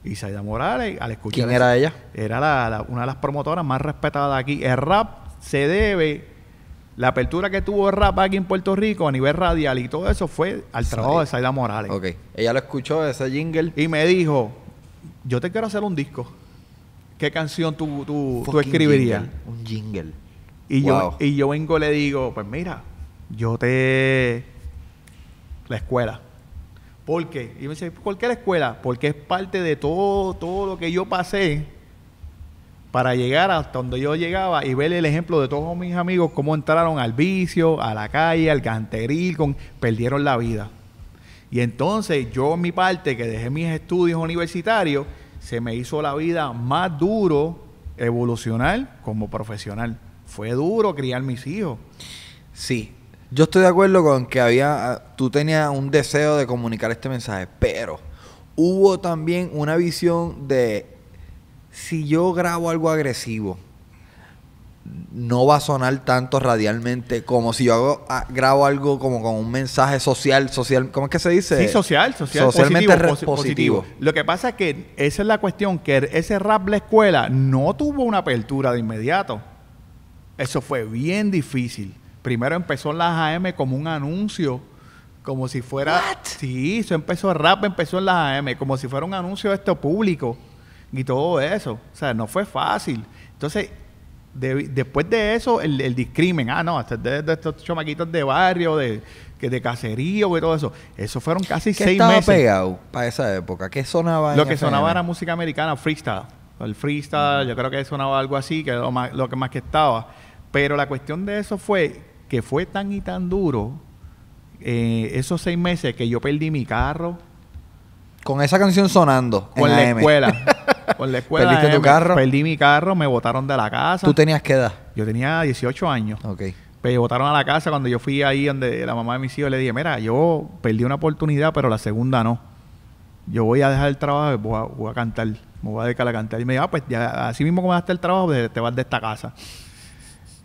Y Zayda Morales, al escuchar... ¿Quién era ella? Era una de las promotoras más respetadas aquí. El rap se debe la apertura que tuvo rap aquí en Puerto Rico a nivel radial y todo eso fue al trabajo de Saida Morales. Ok. Ella lo escuchó, ese jingle. Y me dijo, yo te quiero hacer un disco. ¿Qué canción tú, tú, tú escribirías? Un jingle. Y, yo yo, y yo vengo le digo, pues mira, yo te... La escuela. ¿Por qué? Y me dice, ¿por qué la escuela? Porque es parte de todo, todo lo que yo pasé para llegar hasta donde yo llegaba y ver el ejemplo de todos mis amigos cómo entraron al vicio, a la calle, al canteril, perdieron la vida. Y entonces yo mi parte, que dejé mis estudios universitarios, se me hizo la vida más duro evolucionar como profesional. Fue duro criar mis hijos. Sí, yo estoy de acuerdo con que había, ah, tú tenías un deseo de comunicar este mensaje, pero hubo también una visión de si yo grabo algo agresivo, no va a sonar tanto radialmente como si yo hago, ah, grabo algo como con un mensaje social, social, ¿cómo es que se dice? Sí, social, social. Socialmente positivo, Lo que pasa es que esa es la cuestión, que ese rap la escuela no tuvo una apertura de inmediato. Eso fue bien difícil. Primero empezó en las AM como un anuncio, como si fuera... ¿What? Sí, eso empezó rap, empezó en las AM, como si fuera un anuncio de esto público y todo eso. O sea, no fue fácil. Entonces, después de eso, el, discrimen, ah, no, hasta de, estos chomaquitos de barrio, de, que de caserío y todo eso. Eso fueron casi ¿Qué seis estaba meses. para esa época? ¿Qué sonaba? Lo que sonaba era música americana, freestyle. El freestyle, yo creo que sonaba algo así, que lo, que más que estaba. Pero la cuestión de eso fue que fue tan y tan duro eh, esos seis meses que yo perdí mi carro. Con esa canción sonando. Con en la escuela. Con pues la escuela. ¿Perdiste eh, tu carro? Perdí mi carro, me botaron de la casa. ¿Tú tenías qué edad? Yo tenía 18 años. Ok. Me botaron a la casa cuando yo fui ahí donde la mamá de mis hijos le dije, mira, yo perdí una oportunidad, pero la segunda no. Yo voy a dejar el trabajo, voy a, voy a cantar, me voy a dedicar a cantar. Y me dijo, ah, pues ya, así mismo como dejaste el trabajo, pues, te vas de esta casa.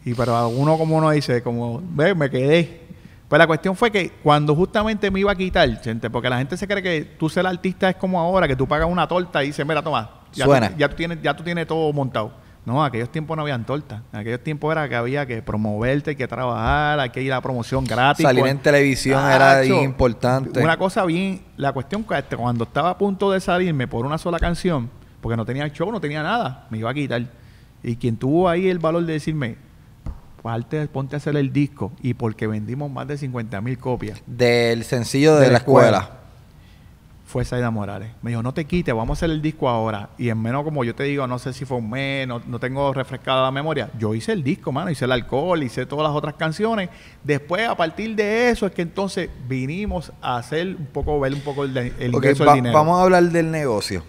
Y pero uno como uno dice, como, ve, me quedé. Pues la cuestión fue que cuando justamente me iba a quitar, gente, porque la gente se cree que tú ser artista es como ahora, que tú pagas una torta y dices, mira, toma, ya Suena. ya, tú tienes, ya tú tienes todo montado. No, aquellos tiempos no habían torta. aquellos tiempos era que había que promoverte, que trabajar, hay que ir a promoción gratis. Salir en pues. televisión era importante. Una cosa bien, la cuestión cuando estaba a punto de salirme por una sola canción, porque no tenía el show, no tenía nada, me iba a quitar. Y quien tuvo ahí el valor de decirme, parte, ponte a hacer el disco, y porque vendimos más de 50 mil copias. Del sencillo de, la escuela fue Saida Morales. Me dijo, no te quites, vamos a hacer el disco ahora. Y en menos, como yo te digo, no sé si fue un mes, no, tengo refrescada la memoria. Yo hice el disco, mano, hice el alcohol, hice todas las otras canciones. Después, a partir de eso, es que entonces vinimos a hacer un poco, ver un poco el, el ingreso del dinero. Vamos a hablar del negocio.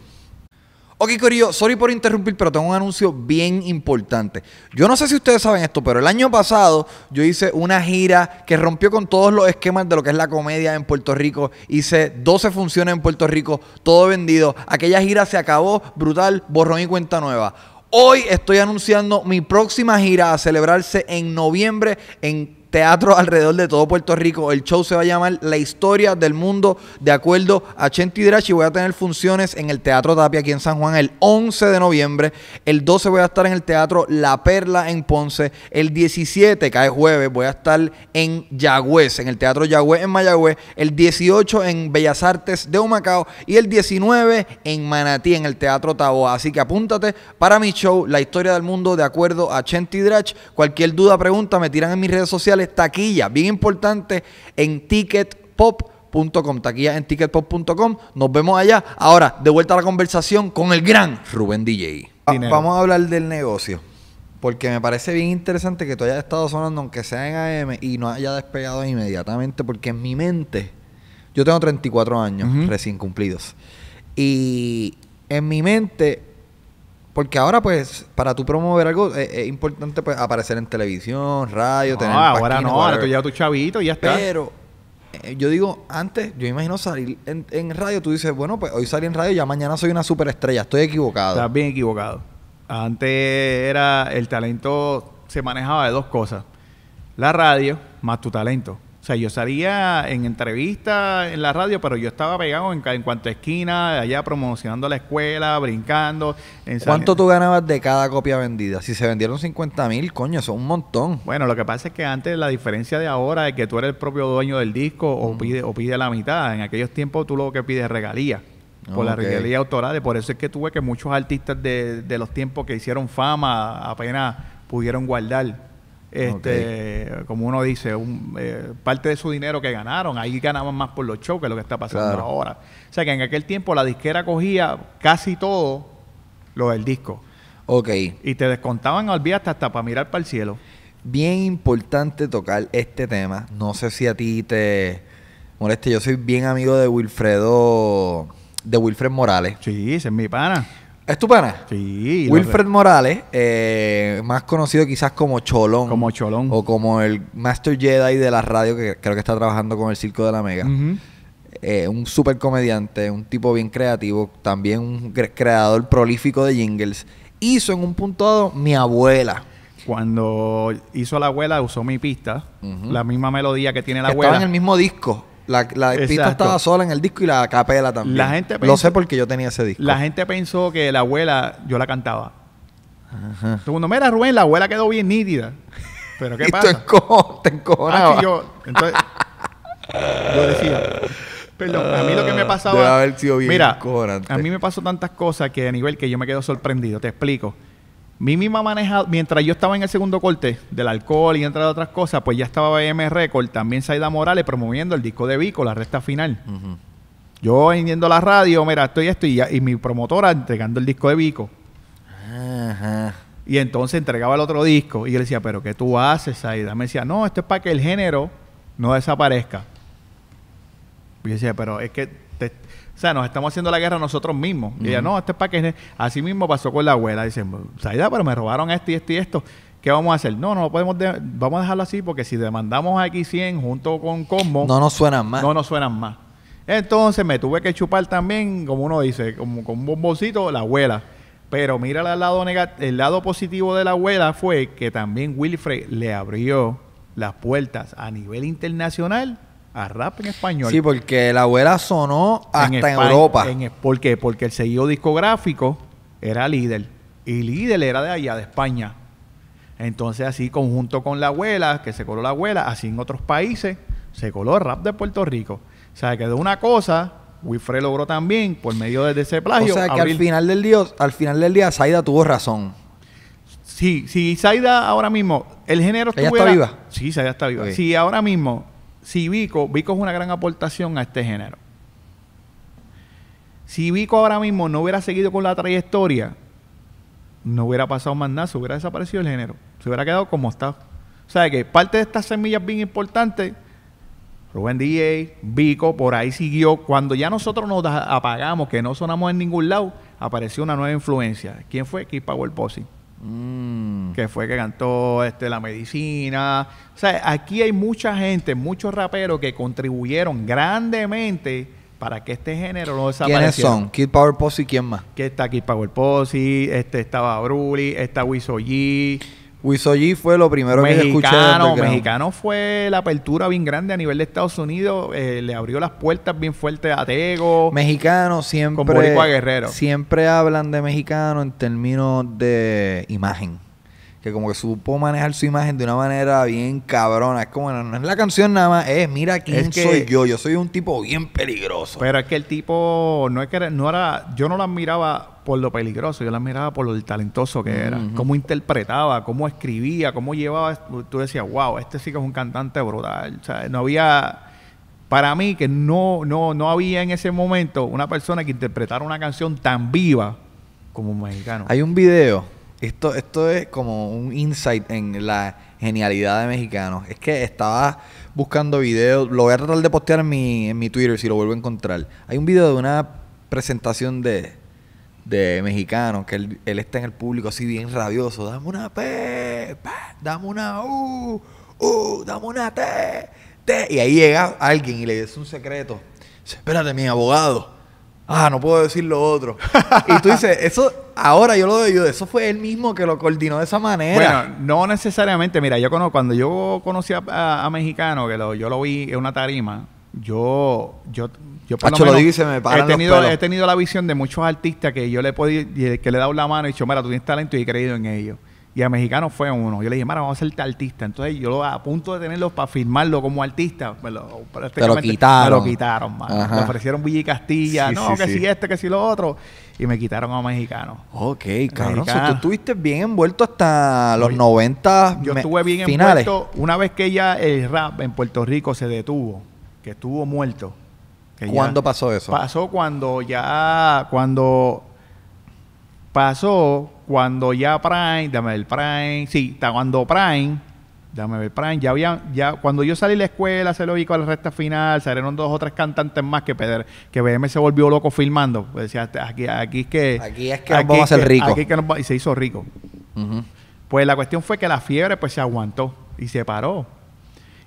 Ok, Corillo, sorry por interrumpir, pero tengo un anuncio bien importante. Yo no sé si ustedes saben esto, pero el año pasado yo hice una gira que rompió con todos los esquemas de lo que es la comedia en Puerto Rico. Hice 12 funciones en Puerto Rico, todo vendido. Aquella gira se acabó, brutal, borrón y cuenta nueva. Hoy estoy anunciando mi próxima gira a celebrarse en noviembre en teatro alrededor de todo Puerto Rico. El show se va a llamar La Historia del Mundo, de acuerdo a Chenti Drash. Y voy a tener funciones en el Teatro Tapia aquí en San Juan el 11 de noviembre. El 12 voy a estar en el Teatro La Perla en Ponce. El 17, cae jueves, voy a estar en Yagüez, en el Teatro Yagüez en Mayagüez. El 18 en Bellas Artes de Humacao. Y el 19 en Manatí, en el Teatro Taboa. Así que apúntate para mi show La Historia del Mundo, de acuerdo a Chenti Drash. Cualquier duda, pregunta, me tiran en mis redes sociales Taquilla bien importante, en ticketpop.com, Taquilla en ticketpop.com. Nos vemos allá. Ahora, de vuelta a la conversación con el gran Rubén DJ. Ah, vamos a hablar del negocio. Porque me parece bien interesante que tú hayas estado sonando, aunque sea en AM, y no haya despegado inmediatamente, porque en mi mente, yo tengo 34 años recién cumplidos, y en mi mente porque ahora, pues, para tú promover algo, eh, es, importante pues, aparecer en televisión, radio, no, tener. Ahora no, ahora tú llevas tu chavito y ya está. Pero eh, yo digo, antes, yo imagino salir en, radio, tú dices, bueno, pues hoy salí en radio, ya mañana soy una superestrella, estoy equivocado. Estás bien equivocado. Antes era el talento se manejaba de dos cosas: la radio más tu talento. O sea, yo salía en entrevistas en la radio, pero yo estaba pegado en, cuanto a esquina, allá promocionando la escuela, brincando. ¿Cuánto tú ganabas de cada copia vendida? Si se vendieron 50 mil, coño, son un montón. Bueno, lo que pasa es que antes la diferencia de ahora es que tú eres el propio dueño del disco o, pide, o pide la mitad. En aquellos tiempos tú lo que pides regalía por la regalía autoral. Por eso es que tuve que muchos artistas de, de los tiempos que hicieron fama apenas pudieron guardar este, Como uno dice, un, eh, parte de su dinero que ganaron, ahí ganaban más por los shows que lo que está pasando ahora. O sea que en aquel tiempo la disquera cogía casi todo lo del disco. Ok. Y te descontaban, al día hasta para mirar para el cielo. Bien importante tocar este tema. No sé si a ti te moleste. Yo soy bien amigo de Wilfredo, de Wilfred Morales. Sí, es mi pana. ¿Es tu pana? Sí. Wilfred Morales, eh, más conocido quizás como Cholón. Como Cholón. O como el Master Jedi de la radio, que creo que está trabajando con el Circo de la Mega. Eh, un super comediante, un tipo bien creativo, también un creador prolífico de jingles. Hizo en un punto Mi Abuela. Cuando hizo La Abuela, usó mi pista, la misma melodía que tiene La Abuela. Estaba en el mismo disco. La, la pista estaba sola en el disco y la capela también. La gente por Lo sé porque yo tenía ese disco. La gente pensó que la abuela, yo la cantaba. Ajá. mera Rubén, la abuela quedó bien nítida. Pero ¿qué pasa? Te, es te encojonaba. Ah, yo, entonces, yo decía, perdón, a mí lo que me ah, pasaba... Debe haber sido bien mira, a mí me pasó tantas cosas que a nivel que yo me quedo sorprendido. Te explico. Mi misma manejado, mientras yo estaba en el segundo corte del alcohol y entre otras cosas, pues ya estaba BM Record, también Saida Morales promoviendo el disco de Vico, la recta final. Yo vendiendo la radio, mira, estoy esto y, y, mi promotora entregando el disco de Vico. Y entonces entregaba el otro disco y yo decía, pero ¿qué tú haces, Saida? Me decía, no, esto es para que el género no desaparezca. Y yo decía, pero es que sea, nos estamos haciendo la guerra nosotros mismos. Y ya no, este es para que... Así mismo pasó con la abuela. Dicen, Saida, pero me robaron esto y esto y esto. ¿qué vamos a hacer? No, no podemos, vamos a dejarlo así porque si demandamos a x 100 junto con Cosmo... No nos suenan más. No nos suenan más. Entonces me tuve que chupar también, como uno dice, como con un bombocito, la abuela. Pero mira el lado, el lado positivo de la abuela fue que también Wilfred le abrió las puertas a nivel internacional a rap en español. Sí, porque la abuela sonó hasta en, Europa. ¿Por qué? Porque el seguido discográfico era líder. Y líder era de allá, de España. Entonces, así conjunto con la abuela, que se coló la abuela, así en otros países, se coló rap de Puerto Rico. O sea, quedó una cosa, Wifre logró también, por medio de ese plagio. O sea, que al final del día, al final del día, Zaida tuvo razón. Sí, si sí, Zaida ahora mismo, el género ¿Ella está viva? Sí, Zaida está viva. sí, ahora mismo si Vico, Vico es una gran aportación a este género. Si Vico ahora mismo no hubiera seguido con la trayectoria, no hubiera pasado más nada, se hubiera desaparecido el género, se hubiera quedado como está. O sea que parte de estas semillas bien importantes, Rubén DJ, Vico, por ahí siguió. Cuando ya nosotros nos apagamos, que no sonamos en ningún lado, apareció una nueva influencia. ¿Quién fue? Keith Power Posse. Mm. Que fue que cantó este, La Medicina. O sea, aquí hay mucha gente, muchos raperos que contribuyeron grandemente para que este género no desapareciera. ¿Quiénes son? Kid Power Posse y quién más? Que está Kid Power Posse, este, estaba Bruli, está Wiso Wisoji fue lo primero que escuché. Mexicano, mexicano fue la apertura bien grande a nivel de Estados Unidos. Eh, le abrió las puertas bien fuerte a Tego. Mexicano siempre. Siempre hablan de mexicano en términos de imagen que como que supo manejar su imagen de una manera bien cabrona. Es como, no, es la canción nada más, es mira quién soy yo, yo soy un tipo bien peligroso. Pero es que el tipo, no es que era, no era, yo no la admiraba por lo peligroso, yo la admiraba por lo talentoso que era, cómo interpretaba, cómo escribía, cómo llevaba, tú decías, wow, este sí que es un cantante brutal. O sea, no había para mí que no, no, no había en ese momento una persona que interpretara una canción tan viva como un mexicano. Hay un video esto, esto es como un insight en la genialidad de mexicanos. Es que estaba buscando videos. Lo voy a tratar de postear en mi, en mi Twitter si lo vuelvo a encontrar. Hay un video de una presentación de, de que él, él, está en el público así bien rabioso. Dame una P, dame una U, U, dame una T, T. Y ahí llega alguien y le dice un secreto. Espérate, mi abogado ah, no puedo decir lo otro. y tú dices, eso, ahora yo lo veo, eso fue él mismo que lo coordinó de esa manera. no necesariamente, mira, yo conozco, cuando yo conocí a, a, Mexicano, que lo, yo lo vi en una tarima, yo, yo, yo lo, me he tenido, he tenido la visión de muchos artistas que yo le he que le he dado la mano y he dicho, mira, tú tienes talento y he creído en ellos. Y a Mexicano fue uno. Yo le dije, vamos a hacerte artista. Entonces yo a punto de tenerlo para firmarlo como artista, me lo, quitaron. Me quitaron, Me ofrecieron Villa Castilla, no, que si este, que si lo otro. Y me quitaron a Mexicano. Ok, cabrón. tú estuviste bien envuelto hasta los 90 Yo estuve bien envuelto. Una vez que ya el rap en Puerto Rico se detuvo, que estuvo muerto. ¿Cuándo pasó eso? Pasó cuando ya, cuando Pasó cuando ya Prime, dame el Prime, sí, cuando Prime, dame el Prime, ya había, ya, cuando yo salí de la escuela, se lo vi con la resta final, salieron dos o tres cantantes más que Peder, que BM se volvió loco filmando. Pues decía, aquí, aquí es que. Aquí es que nos vamos a hacer ricos. y se hizo rico. Pues la cuestión fue que la fiebre pues se aguantó y se paró.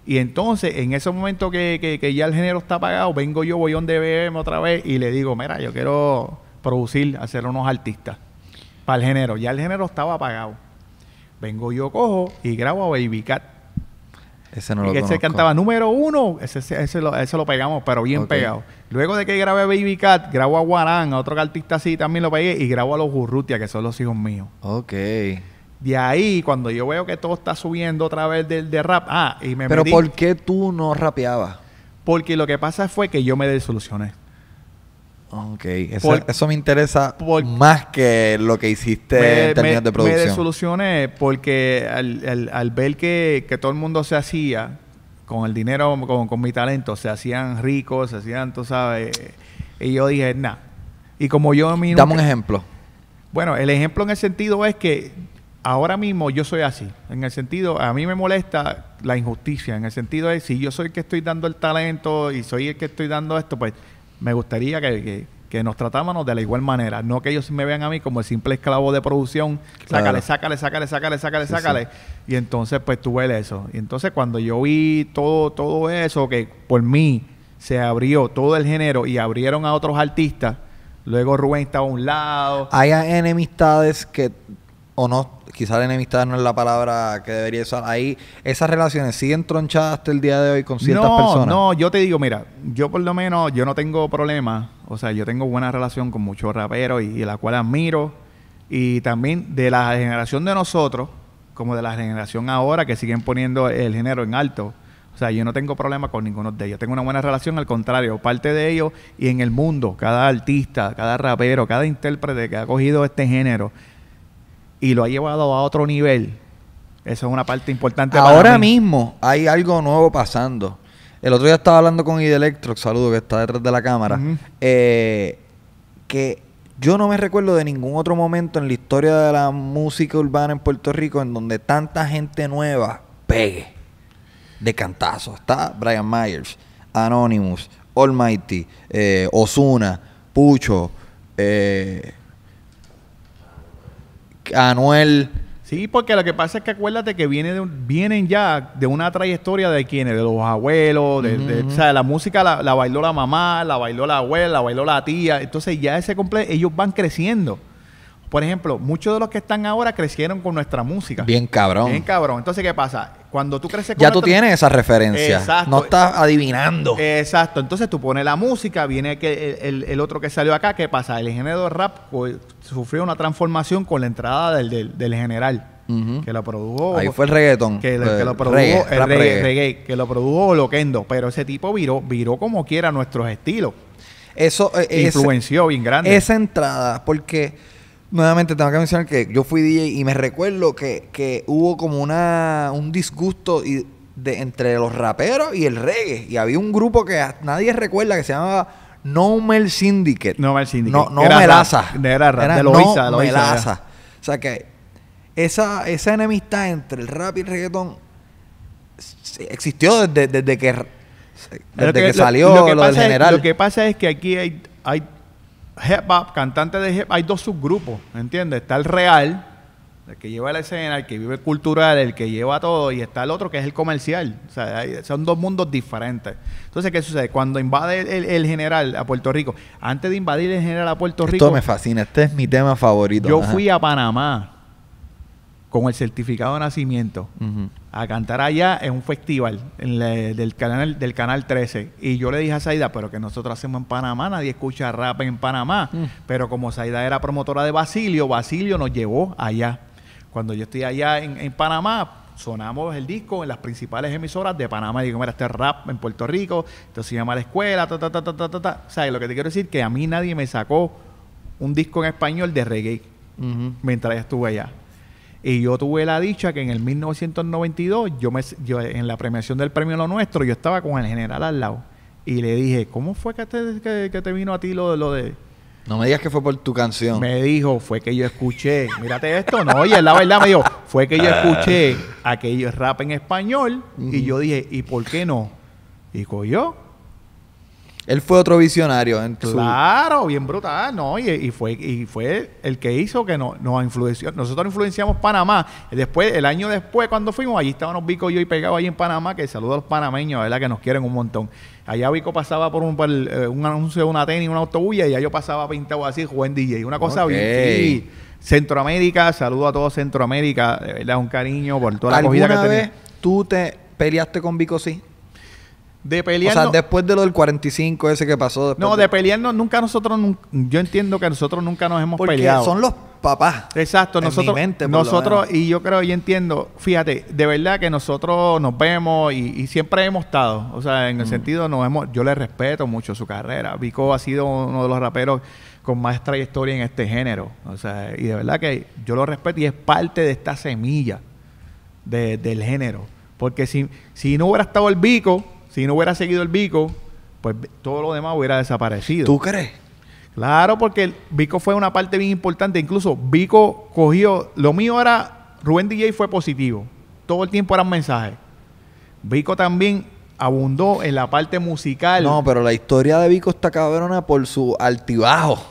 Y entonces, en ese momento que, que ya el género está apagado, vengo yo, voy donde BM otra vez y le digo, mira, yo quiero producir, hacer unos artistas para el género. Ya el género estaba apagado. Vengo yo, cojo y grabo a Baby Cat. Ese no lo que se cantaba número uno, ese, lo, pegamos, pero bien pegado. Luego de que grabé a Baby Cat, grabo a Guarán, a otro artista así también lo pegué, y grabo a los Gurrutia, que son los hijos míos. Ok. De ahí, cuando yo veo que todo está subiendo otra vez del de rap, ah, y me Pero ¿por qué tú no rapeabas? Porque lo que pasa fue que yo me desilusioné. Ok, eso, me interesa más que lo que hiciste en términos de producción. Me desolucioné porque al, al, ver que, todo el mundo se hacía, con el dinero, con, con mi talento, se hacían ricos, se hacían, tú sabes, y yo dije, nada Y como yo... A Dame un ejemplo. Bueno, el ejemplo en el sentido es que ahora mismo yo soy así. En el sentido, a mí me molesta la injusticia. En el sentido de, si yo soy el que estoy dando el talento y soy el que estoy dando esto, pues me gustaría que, nos tratáramos de la igual manera, no que ellos me vean a mí como el simple esclavo de producción, sácale, sácale, sácale, sácale, sácale, Y entonces pues tuve eso. Y entonces cuando yo vi todo, todo eso que por mí se abrió todo el género y abrieron a otros artistas, luego Rubén estaba a un lado. Hay enemistades que o no, quizás la enemistad no es la palabra que debería usar. Ahí, esas relaciones siguen tronchadas hasta el día de hoy con ciertas personas. No, yo te digo, mira, yo por lo menos, yo no tengo problema. O sea, yo tengo buena relación con muchos raperos y, y la cual admiro. Y también de la generación de nosotros, como de la generación ahora, que siguen poniendo el género en alto. O sea, yo no tengo problema con ninguno de ellos. Tengo una buena relación, al contrario, parte de ellos y en el mundo, cada artista, cada rapero, cada intérprete que ha cogido este género y lo ha llevado a otro nivel. Esa es una parte importante. Ahora mismo hay algo nuevo pasando. El otro día estaba hablando con Idelectro, saludo que está detrás de la cámara, eh, que yo no me recuerdo de ningún otro momento en la historia de la música urbana en Puerto Rico en donde tanta gente nueva pegue de cantazo. Está Brian Myers, Anonymous, Almighty, eh, Osuna, Pucho, eh, Anuel. Sí, porque lo que pasa es que acuérdate que viene de vienen ya de una trayectoria de quienes, de los abuelos, de, o sea, la música la, bailó la mamá, la bailó la abuela, la bailó la tía. Entonces ya ese complejo, ellos van creciendo. Por ejemplo, muchos de los que están ahora crecieron con nuestra música. Bien cabrón. Bien cabrón. Entonces, ¿qué pasa? Cuando tú creces con Ya tú tienes esa referencia. No estás adivinando. Exacto. Entonces tú pones la música, viene que el, otro que salió acá, ¿qué pasa? El género rap pues, sufrió una transformación con la entrada del, general. que lo produjo ahí fue el reggaetón que, lo eh, produjo el reggae, que lo produjo Loquendo pero ese tipo viró viró como quiera nuestros estilos eso eh, influenció bien grande esa entrada porque Nuevamente tengo que mencionar que yo fui DJ y me recuerdo que, hubo como una, un disgusto y de, entre los raperos y el reggae. Y había un grupo que nadie recuerda que se llamaba No Mel Syndicate. No Mel Syndicate. No, era Melaza. Era, no Melaza. O sea que esa, esa enemistad entre el rap y el reggaetón existió desde, que, desde que, salió lo, del general. lo que pasa es que aquí hay, hay hip hop, de hip hop, hay dos subgrupos, ¿entiendes? Está el real, el que lleva la escena, el que vive cultural, el que lleva todo, y está el otro que es el comercial. O sea, son dos mundos diferentes. Entonces, ¿qué sucede? Cuando invade el, general a Puerto Rico, antes de invadir el general a Puerto Rico. Esto me fascina, este es mi tema favorito. Yo fui a Panamá con el certificado de nacimiento a cantar allá en un festival del, canal, del canal 13. Y yo le dije a Saida, pero que nosotros hacemos en Panamá, nadie escucha rap en Panamá. Mm. Pero como Saida era promotora de Basilio, Basilio nos llevó allá. Cuando yo estoy allá en, Panamá, sonamos el disco en las principales emisoras de Panamá. Digo, mira, este rap en Puerto Rico, entonces se llama la escuela, ta, ta, ta, ta, ta, ta. O sea, lo que te quiero decir que a mí nadie me sacó un disco en español de reggae mientras mientras estuve allá. Y yo tuve la dicha que en el 1992, yo me, yo, en la premiación del premio Lo Nuestro, yo estaba con el general al lado. Y le dije, ¿cómo fue que te, que, te vino a ti lo, de, lo de...? No me digas que fue por tu canción. Me dijo, fue que yo escuché... Mírate esto, no, oye, la verdad me dijo, fue que yo escuché aquello rap en español. Y yo dije, ¿y por qué no? Y dijo yo, él fue otro visionario. En claro, bien brutal, ¿no? Y, fue, y fue el que hizo que no, nos influenció. Nosotros influenciamos Panamá. Después, el año después, cuando fuimos, allí estábamos Vico y yo y pegado ahí en Panamá, que saludo a los panameños, ¿verdad? Que nos quieren un montón. Allá Vico pasaba por un, eh, anuncio de una tenis, una autobulla, y allá yo pasaba pintado así, jugando DJ. Una cosa bien. Centroamérica, saludo a todo Centroamérica, de verdad, un cariño por toda la ¿Alguna que tenés. ¿Tú te peleaste con Vico, sí? de peleando O sea, después de lo del 45 ese que pasó. No, de, peleando nunca nosotros, yo entiendo que nosotros nunca nos hemos Porque peleado. son los papás. Exacto, nosotros, nosotros y yo creo, y entiendo, fíjate, de verdad que nosotros nos vemos y, siempre hemos estado, o sea, en el mm. sentido nos hemos, yo le respeto mucho su carrera. Vico ha sido uno de los raperos con más trayectoria en este género, o sea, y de verdad que yo lo respeto y es parte de esta semilla del género, porque si si no hubiera estado el Vico si no hubiera seguido el Vico, pues todo lo demás hubiera desaparecido. ¿Tú crees? Claro, porque el Vico fue una parte bien importante. Incluso Vico cogió, lo mío era, Rubén DJ fue positivo. Todo el tiempo eran mensajes. Vico también abundó en la parte musical. No, pero la historia de Vico está cabrona por su altibajo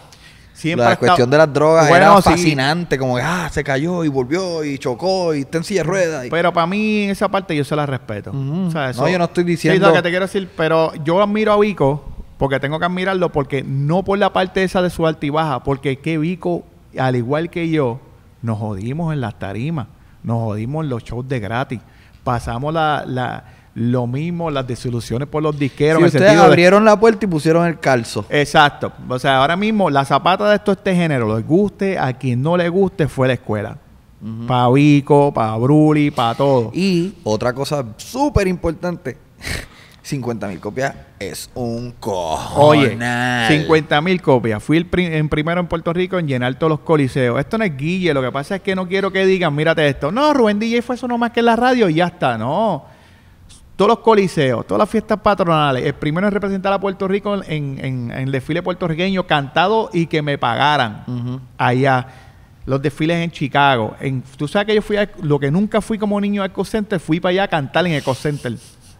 la cuestión de las drogas era fascinante, como que ah, se cayó y volvió y chocó y está en silla de ruedas. Pero para mí esa parte yo se la respeto. no, yo no estoy diciendo... Sí, lo que te quiero decir, pero yo admiro a Vico porque tengo que admirarlo porque no por la parte esa de su baja, porque que Vico, al igual que yo, nos jodimos en las tarimas, nos jodimos en los shows de gratis, pasamos la lo mismo las desilusiones por los disqueros. si ustedes abrieron la puerta y pusieron el calzo. Exacto. O sea, ahora mismo la zapata de esto este género, les guste, a quien no le guste, fue la escuela. para Pa' Vico, Bruli, para todo. Y otra cosa súper importante. 50 mil copias es un cojo. Oye, 50 mil copias. Fui el, primero en Puerto Rico en llenar todos los coliseos. Esto no es guille. Lo que pasa es que no quiero que digan, mírate esto. No, Rubén DJ fue eso nomás que en la radio y ya está. No todos los coliseos, todas las fiestas patronales, el primero es representar a Puerto Rico en, en, en el desfile puertorriqueño, cantado y que me pagaran allá. Los desfiles en Chicago. En, Tú sabes que yo fui a, lo que nunca fui como niño a Ecocenter, fui para allá a cantar en Eco Center.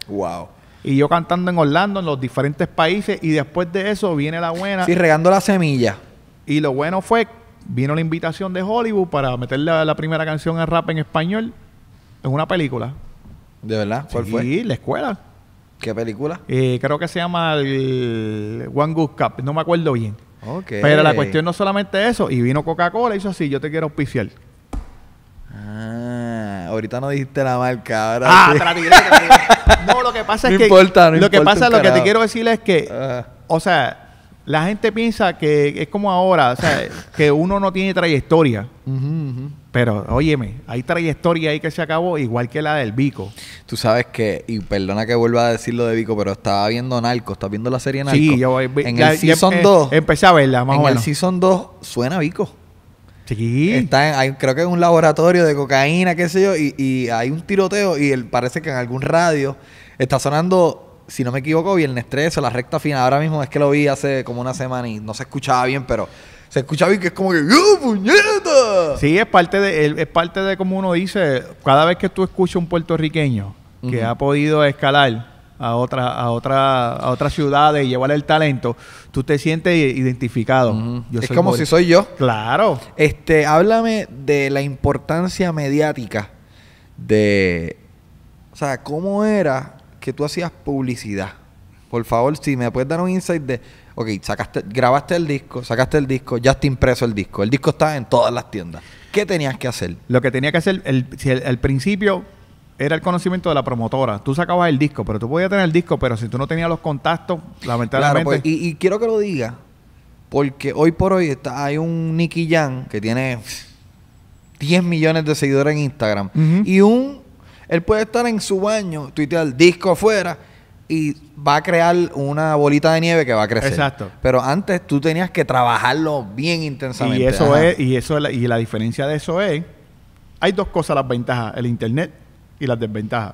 Wow. Y yo cantando en Orlando, en los diferentes países, y después de eso viene la buena. Sí, regando la semilla. Y lo bueno fue, vino la invitación de Hollywood para meterle la, primera canción a rap en español en una película. ¿De verdad? ¿Cuál sí, fue? la escuela. ¿Qué película? Eh, creo que se llama el One Good Cup, no me acuerdo bien. Pero la cuestión no solamente eso, y vino Coca-Cola y hizo así, yo te quiero oficial Ah, ahorita no dijiste la marca, ahora. Ah, la No, lo que pasa es que. lo que pasa, lo que te quiero decir es que, ah. o sea, la gente piensa que es como ahora, o sea, que uno no tiene trayectoria. Pero, óyeme, hay trayectoria ahí que se acabó, igual que la del Vico. Tú sabes que, y perdona que vuelva a decir lo de Vico, pero estaba viendo Narco, estás viendo la serie Narco. Sí, yo En el Season 2. Em, empecé a verla, más en En el Season 2 suena Vico. Sí. Está en, creo que en un laboratorio de cocaína, qué sé yo, y, hay un tiroteo y él, parece que en algún radio está sonando, si no me equivoco, Viernes o la recta Fina. Ahora mismo es que lo vi hace como una semana y no se escuchaba bien, pero se escucha bien que es como que puñeta! Sí, es parte de es parte de como uno dice, cada vez que tú escuchas un puertorriqueño que ha podido escalar a otra a otra a otras ciudades y llevar el talento, tú te sientes identificado. yo es como si soy yo. Claro. Este, háblame de la importancia mediática de o sea, ¿cómo era que tú hacías publicidad? Por favor, si me puedes dar un insight de ok, sacaste, grabaste el disco, sacaste el disco, ya está impreso el disco. El disco está en todas las tiendas. ¿Qué tenías que hacer? Lo que tenía que hacer, el, si principio era el conocimiento de la promotora. Tú sacabas el disco, pero tú podías tener el disco, pero si tú no tenías los contactos, pues, lamentablemente. y, quiero que lo diga, porque hoy por hoy está, hay un Nicky Jan que tiene 10 millones de seguidores en Instagram. Y un. Él puede estar en su baño, tuitear disco afuera y va a crear una bolita de nieve que va a crecer. Exacto. Pero antes tú tenías que trabajarlo bien intensamente. Y eso es, y eso la, y la diferencia de eso es, hay dos cosas las ventajas, el internet y las desventajas.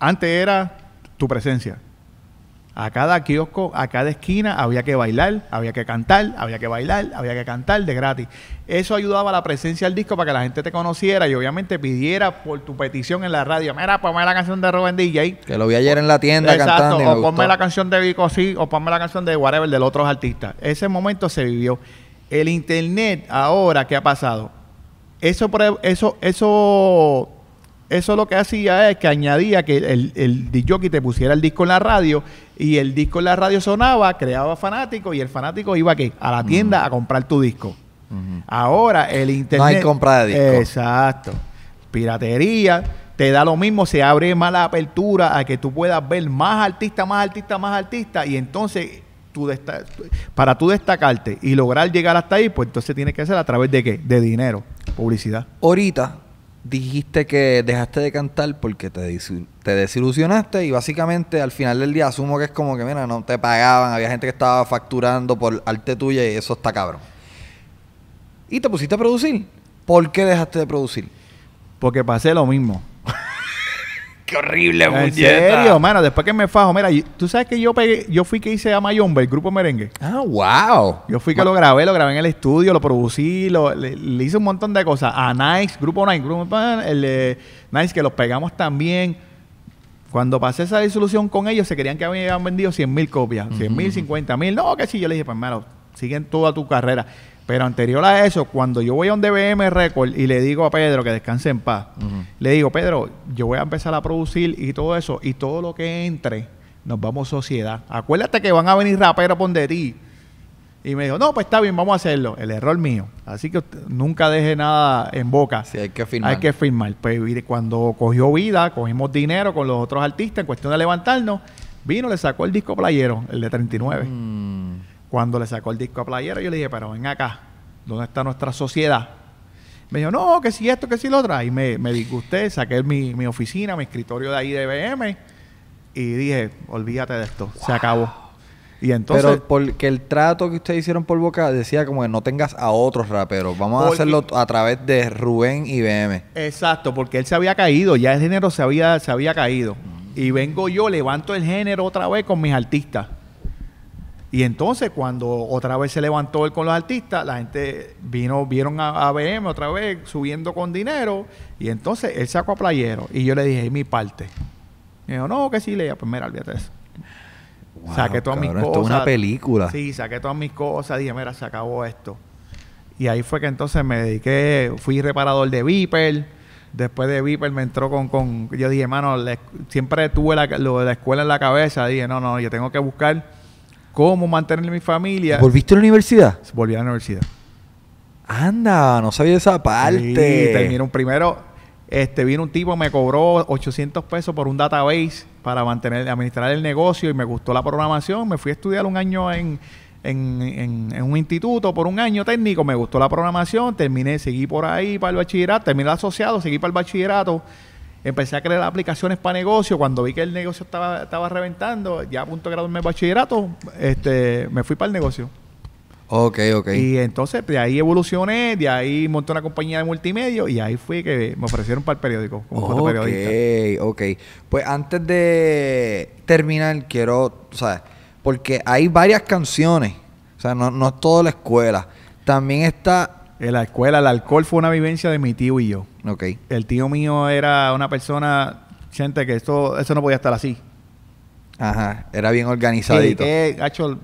Antes era tu presencia. A cada kiosco, a cada esquina había que bailar, había que cantar, había que bailar, había que cantar de gratis. Eso ayudaba a la presencia del disco para que la gente te conociera y obviamente pidiera por tu petición en la radio. Mira, ponme la canción de Rubén DJ. Que lo vi ayer en la tienda Exacto, cantando. o ponme la canción de Vico sí, o ponme la canción de whatever de los otros artistas. Ese momento se vivió. El internet ahora, ¿qué ha pasado? Eso, eso, eso eso lo que hacía es que añadía que el, el DJ te pusiera el disco en la radio y el disco en la radio sonaba, creaba fanático y el fanático iba a la tienda a comprar tu disco. Ahora el internet. No hay compra de disco. Exacto. Piratería te da lo mismo, se abre más la apertura a que tú puedas ver más artistas, más artistas, más artistas y entonces para tú destacarte y lograr llegar hasta ahí, pues entonces tienes que hacer a través de qué? De dinero, publicidad. Ahorita dijiste que dejaste de cantar porque te, te desilusionaste y básicamente al final del día asumo que es como que, mira, no te pagaban, había gente que estaba facturando por arte tuya y eso está cabrón. Y te pusiste a producir. ¿Por qué dejaste de producir? Porque pasé lo mismo. Qué horrible, ¿En serio, mano? Después que me fajo, mira, tú sabes que yo pegué, yo fui que hice a Mayombe, el grupo merengue. Ah, wow. Yo fui que lo grabé, lo grabé en el estudio, lo producí, le, hice un montón de cosas. A Nice, grupo Nice, grupo Nice, que los pegamos también. Cuando pasé esa disolución con ellos, se querían que habían vendido 100 mil copias, 100 mil, 50 mil. No, que sí, yo le dije, pues, mano, siguen toda tu carrera. Pero anterior a eso, cuando yo voy a un DBM Record y le digo a Pedro que descanse en paz, le digo, Pedro, yo voy a empezar a producir y todo eso, y todo lo que entre, nos vamos sociedad. Acuérdate que van a venir raperos por de ti. Y me dijo, no, pues está bien, vamos a hacerlo. El error mío. Así que nunca deje nada en boca. Sí, hay que firmar. Hay que firmar. Pues cuando cogió vida, cogimos dinero con los otros artistas en cuestión de levantarnos, vino, le sacó el disco playero, el de 39. Mm. Cuando le sacó el disco a Playero, yo le dije, pero ven acá, ¿dónde está nuestra sociedad? Me dijo, no, que si esto, que si lo otro. Y me, me disgusté, saqué mi, oficina, mi escritorio de ahí de BM y dije, olvídate de esto, se acabó. Y entonces, Pero porque el trato que ustedes hicieron por boca decía como que no tengas a otros raperos, vamos a hacerlo a través de Rubén y BM. Exacto, porque él se había caído, ya el género se había, caído. Mm. Y vengo yo, levanto el género otra vez con mis artistas. Y entonces cuando otra vez se levantó él con los artistas, la gente vino, vieron a, a BM otra vez subiendo con dinero y entonces él sacó a Playero y yo le dije, mi parte. Y yo, no, que sí, dije pues mira, olvídate de eso. saqué todas mis cosas. una película. Sí, saqué todas mis cosas, dije, mira, se acabó esto. Y ahí fue que entonces me dediqué, fui reparador de Viper. Después de Viper me entró con, con yo dije, mano, siempre tuve la, lo de la escuela en la cabeza. Dije, no, no, yo tengo que buscar cómo mantener mi familia. ¿Volviste a la universidad? Volví a la universidad. Anda, no sabía esa parte. Sí, primero. Este, vino un tipo, me cobró 800 pesos por un database para mantener, administrar el negocio y me gustó la programación. Me fui a estudiar un año en, en, un instituto por un año técnico, me gustó la programación, terminé, seguí por ahí para el bachillerato, terminé el asociado, seguí para el bachillerato, Empecé a crear aplicaciones para negocio Cuando vi que el negocio estaba, estaba reventando, ya a punto de graduarme de bachillerato, este, me fui para el negocio. Ok, ok. Y entonces de ahí evolucioné, de ahí monté una compañía de multimedia y ahí fui que me ofrecieron para el periódico como Ok, Pues antes de terminar, quiero, o sea, porque hay varias canciones, o sea, no, no es toda la escuela. También está en la escuela, el alcohol fue una vivencia de mi tío y yo. Ok. El tío mío era una persona, gente, que esto, eso no podía estar así. Ajá, era bien organizadito. y que,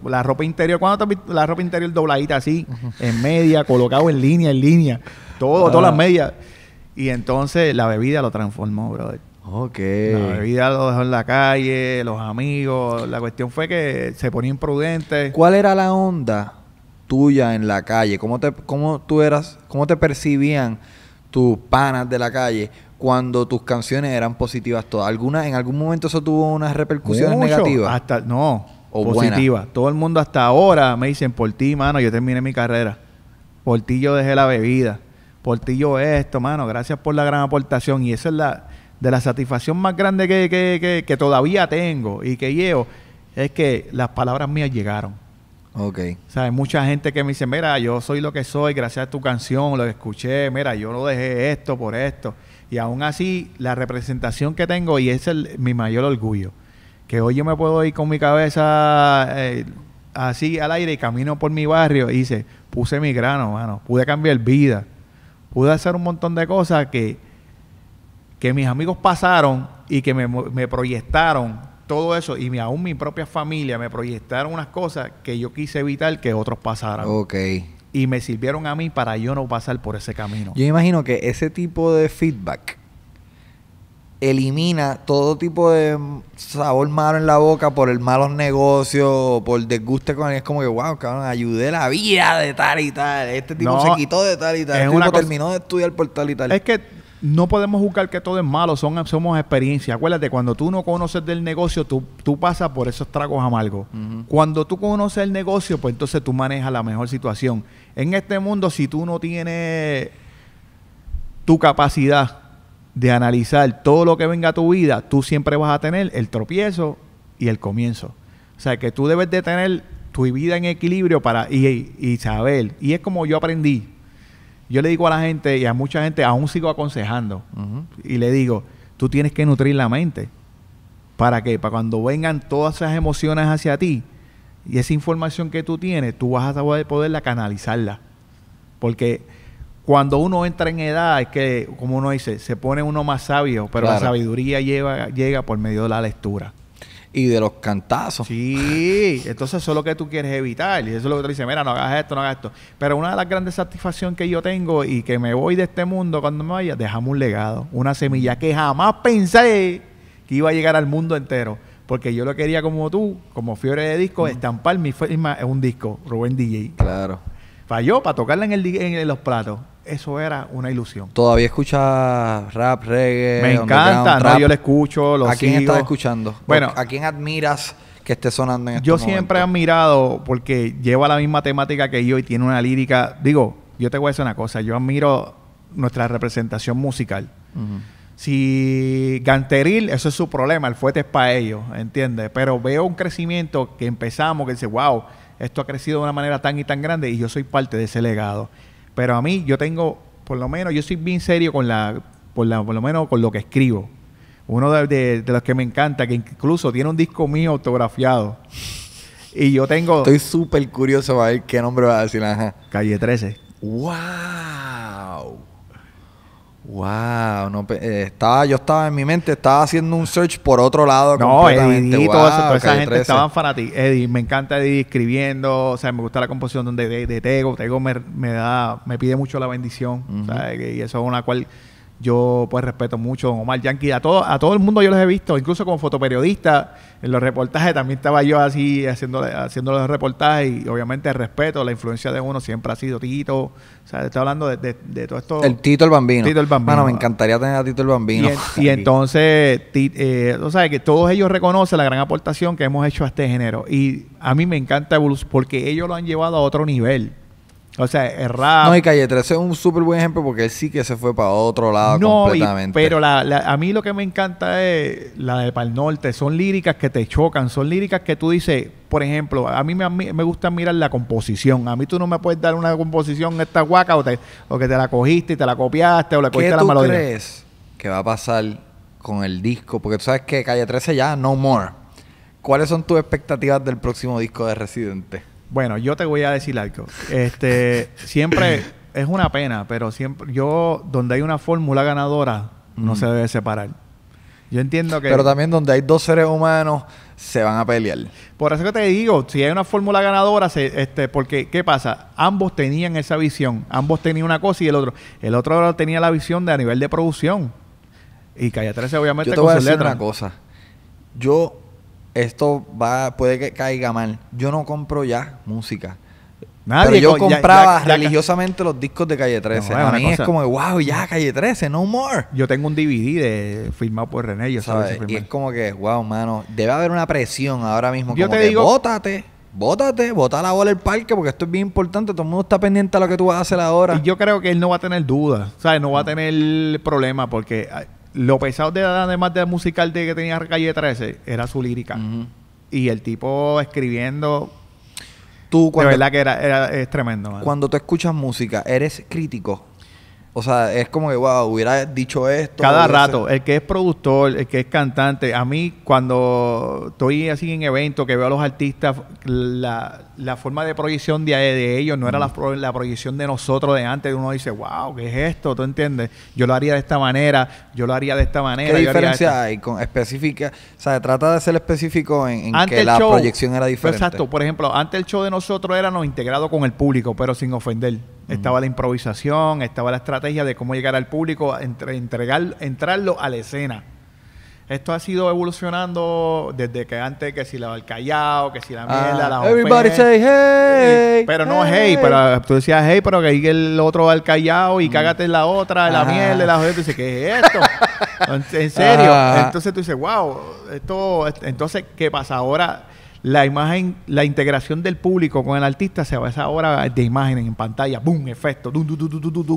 la ropa interior, ¿cuándo te la ropa interior dobladita así, en media, colocado en línea, en línea, todo, todas las ah. medias? Y entonces la bebida lo transformó, brother. Ok. La bebida lo dejó en la calle, los amigos. La cuestión fue que se ponía imprudente. ¿Cuál era la onda tuya en la calle? ¿Cómo te, cómo tú eras, cómo te percibían tus panas de la calle cuando tus canciones eran positivas todas? ¿Alguna, ¿En algún momento eso tuvo unas repercusiones negativas? Hasta, no, Todo el mundo hasta ahora me dicen, por ti, mano, yo terminé mi carrera. Por ti yo dejé la bebida. Por ti yo esto, mano. Gracias por la gran aportación. Y esa es la de la satisfacción más grande que, que, que todavía tengo y que llevo, es que las palabras mías llegaron. Ok. hay Mucha gente que me dice, mira, yo soy lo que soy gracias a tu canción, lo escuché, mira, yo lo dejé esto por esto. Y aún así, la representación que tengo, y es mi mayor orgullo, que hoy yo me puedo ir con mi cabeza eh, así al aire y camino por mi barrio y dice, puse mi grano, mano, pude cambiar vida, pude hacer un montón de cosas que, que mis amigos pasaron y que me proyectaron todo eso y mi, aún mi propia familia me proyectaron unas cosas que yo quise evitar que otros pasaran. Ok. Y me sirvieron a mí para yo no pasar por ese camino. Yo imagino que ese tipo de feedback elimina todo tipo de sabor malo en la boca por el malos negocio por desguste con Es como que, wow, cabrón, ayudé la vida de tal y tal. Este tipo se quitó de tal y tal. Este terminó de estudiar por tal y tal. Es que no podemos juzgar que todo es malo, son, somos experiencia. Acuérdate, cuando tú no conoces del negocio, tú, tú pasas por esos tragos amargos. Cuando tú conoces el negocio, pues entonces tú manejas la mejor situación. En este mundo, si tú no tienes tu capacidad de analizar todo lo que venga a tu vida, tú siempre vas a tener el tropiezo y el comienzo. O sea, que tú debes de tener tu vida en equilibrio para y, y saber. Y es como yo aprendí yo le digo a la gente y a mucha gente, aún sigo aconsejando, y le digo, tú tienes que nutrir la mente. ¿Para que Para cuando vengan todas esas emociones hacia ti y esa información que tú tienes, tú vas a poderla canalizarla. Porque cuando uno entra en edad, es que, como uno dice, se pone uno más sabio, pero la sabiduría lleva, llega por medio de la lectura y de los cantazos. Sí, entonces eso es lo que tú quieres evitar. Y eso es lo que tú dices mira, no hagas esto, no hagas esto. Pero una de las grandes satisfacciones que yo tengo y que me voy de este mundo cuando me vaya, dejamos un legado, una semilla que jamás pensé que iba a llegar al mundo entero. Porque yo lo quería como tú, como fiebre de disco, estampar mi firma en un disco, Rubén DJ. Claro. Falló para tocarla en, el, en los platos eso era una ilusión. ¿Todavía escuchas rap, reggae? Me encanta, radio yo le escucho, lo ¿A quién estás escuchando? Bueno. ¿A quién admiras que esté sonando en este Yo siempre he admirado, porque lleva la misma temática que yo y tiene una lírica. Digo, yo te voy a decir una cosa. Yo admiro nuestra representación musical. Si Ganteril, eso es su problema, el fuerte es para ellos, ¿entiendes? Pero veo un crecimiento que empezamos, que dice, wow, esto ha crecido de una manera tan y tan grande y yo soy parte de ese legado. Pero a mí yo tengo, por lo menos, yo soy bien serio con la, por, la, por lo menos con lo que escribo. Uno de, los que me encanta, que incluso tiene un disco mío autografiado. Y yo tengo... Estoy súper curioso a ver qué nombre va a decir. Ajá. Calle 13. ¡Wow! Wow, no, eh, estaba, yo estaba en mi mente, estaba haciendo un search por otro lado. No, toda esa gente estaban fanáticos. Eddie, me encanta Eddie escribiendo, o sea, me gusta la composición de, de, Tego. Tego me, da, me pide mucho la bendición, Y eso es una cual yo pues respeto mucho a Omar Yankee, a todo, a todo el mundo yo los he visto, incluso como fotoperiodista, en los reportajes también estaba yo así haciendo, haciendo los reportajes y obviamente respeto, la influencia de uno siempre ha sido Tito, o sea, estoy hablando de, todo esto. El Tito el Bambino. Tito el Bueno, me encantaría tener a Tito el Bambino. Y, entonces, ti, eh, que todos ellos reconocen la gran aportación que hemos hecho a este género y a mí me encanta porque ellos lo han llevado a otro nivel. O sea, es raro. No, y Calle 13 es un súper buen ejemplo porque él sí que se fue para otro lado completamente. Y, pero a mí lo que me encanta es la de Pal Norte. Son líricas que te chocan, son líricas que tú dices, por ejemplo, a mí me, gusta mirar la composición. A mí tú no me puedes dar una composición esta guaca o, que te la cogiste y te la copiaste o le cogiste ¿Qué la tú crees que va a pasar con el disco? Porque tú sabes que Calle 13 ya, no more. ¿Cuáles son tus expectativas del próximo disco de Residente? Bueno, yo te voy a decir algo. Este, siempre es una pena, pero siempre yo donde hay una fórmula ganadora no se debe separar. Yo entiendo que Pero también donde hay dos seres humanos se van a pelear. Por eso que te digo, si hay una fórmula ganadora, este, porque ¿qué pasa? Ambos tenían esa visión, ambos tenían una cosa y el otro, el otro tenía la visión de a nivel de producción. Y Calle 13 obviamente te a cosa. Yo esto va puede que caiga mal. Yo no compro ya música. Nadie pero yo compraba religiosamente los discos de Calle 13. a mí es como, wow, ya Calle 13, no more. Yo tengo un DVD de, firmado por René, yo ¿sabes? Y es como que, wow, mano, debe haber una presión ahora mismo. Yo como te digo, bótate, bótate, bota la bola el parque porque esto es bien importante. Todo el mundo está pendiente a lo que tú vas a hacer ahora. Y yo creo que él no va a tener dudas, ¿sabes? No va a tener problema porque ah, lo pesado de además del musical de que tenía Calle 13 era su lírica. Y el tipo escribiendo. Tú, cuando, de verdad que era, es tremendo. Cuando tú escuchas música, ¿eres crítico? O sea, es como que, wow, hubiera dicho esto. Cada rato, el que es productor, el que es cantante, a mí cuando estoy así en evento que veo a los artistas, la, forma de proyección de, ellos no era la, proyección de nosotros de antes. Uno dice, wow, ¿qué es esto? ¿Tú entiendes? Yo lo haría de esta manera, yo lo haría de esta manera. ¿Qué diferencia hay con específica? O sea, trata de ser específico en, que la proyección era diferente. Exacto, por ejemplo, antes el show de nosotros era no integrado con el público, pero sin ofender. Estaba la improvisación, estaba la estrategia de cómo llegar al público, entre, entregar, entrarlo a la escena. Esto ha sido evolucionando desde que antes que si la al Callao, que si la ah, mierda, la la Everybody say hey. pero no hey, pero tú decías hey, pero que llegue el otro al Callao y mm. cágate en la otra, la ah. mierda, la joder, tú dices, ¿qué es esto? en serio. Ah. Entonces tú dices, wow, esto, entonces, ¿qué pasa? Ahora la imagen, la integración del público con el artista se va esa ahora de imágenes en pantalla, boom, efecto, mm.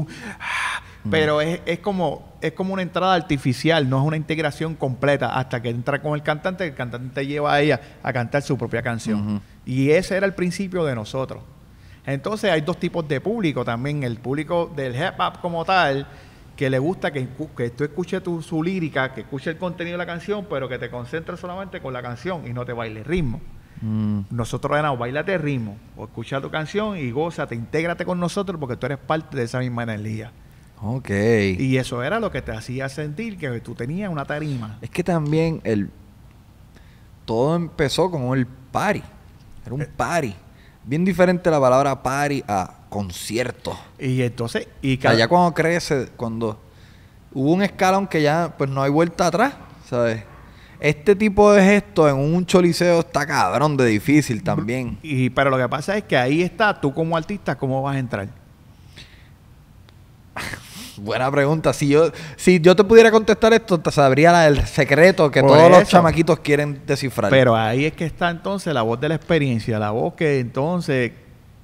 Pero es, como, es como una entrada artificial, no es una integración completa hasta que entra con el cantante, el cantante te lleva a ella a cantar su propia canción. Y ese era el principio de nosotros. Entonces hay dos tipos de público también, el público del hip hop como tal, que le gusta que, que tú escuches su lírica, que escuche el contenido de la canción, pero que te concentres solamente con la canción y no te baile ritmo. Mm. Nosotros ganamos, bailate ritmo, o escucha tu canción y te intégrate con nosotros porque tú eres parte de esa misma energía. Ok. Y eso era lo que te hacía sentir que tú tenías una tarima. Es que también el todo empezó con el party. Era un eh. party. Bien diferente la palabra party a conciertos. Y entonces, y allá cuando crece, cuando hubo un escalón que ya pues no hay vuelta atrás, ¿sabes? Este tipo de gesto en un choliseo está cabrón de difícil también. Y pero lo que pasa es que ahí está, tú como artista, ¿cómo vas a entrar? Buena pregunta. Si yo, si yo te pudiera contestar esto, te sabría el secreto que todos los chamaquitos quieren descifrar. Pero ahí es que está entonces la voz de la experiencia, la voz que entonces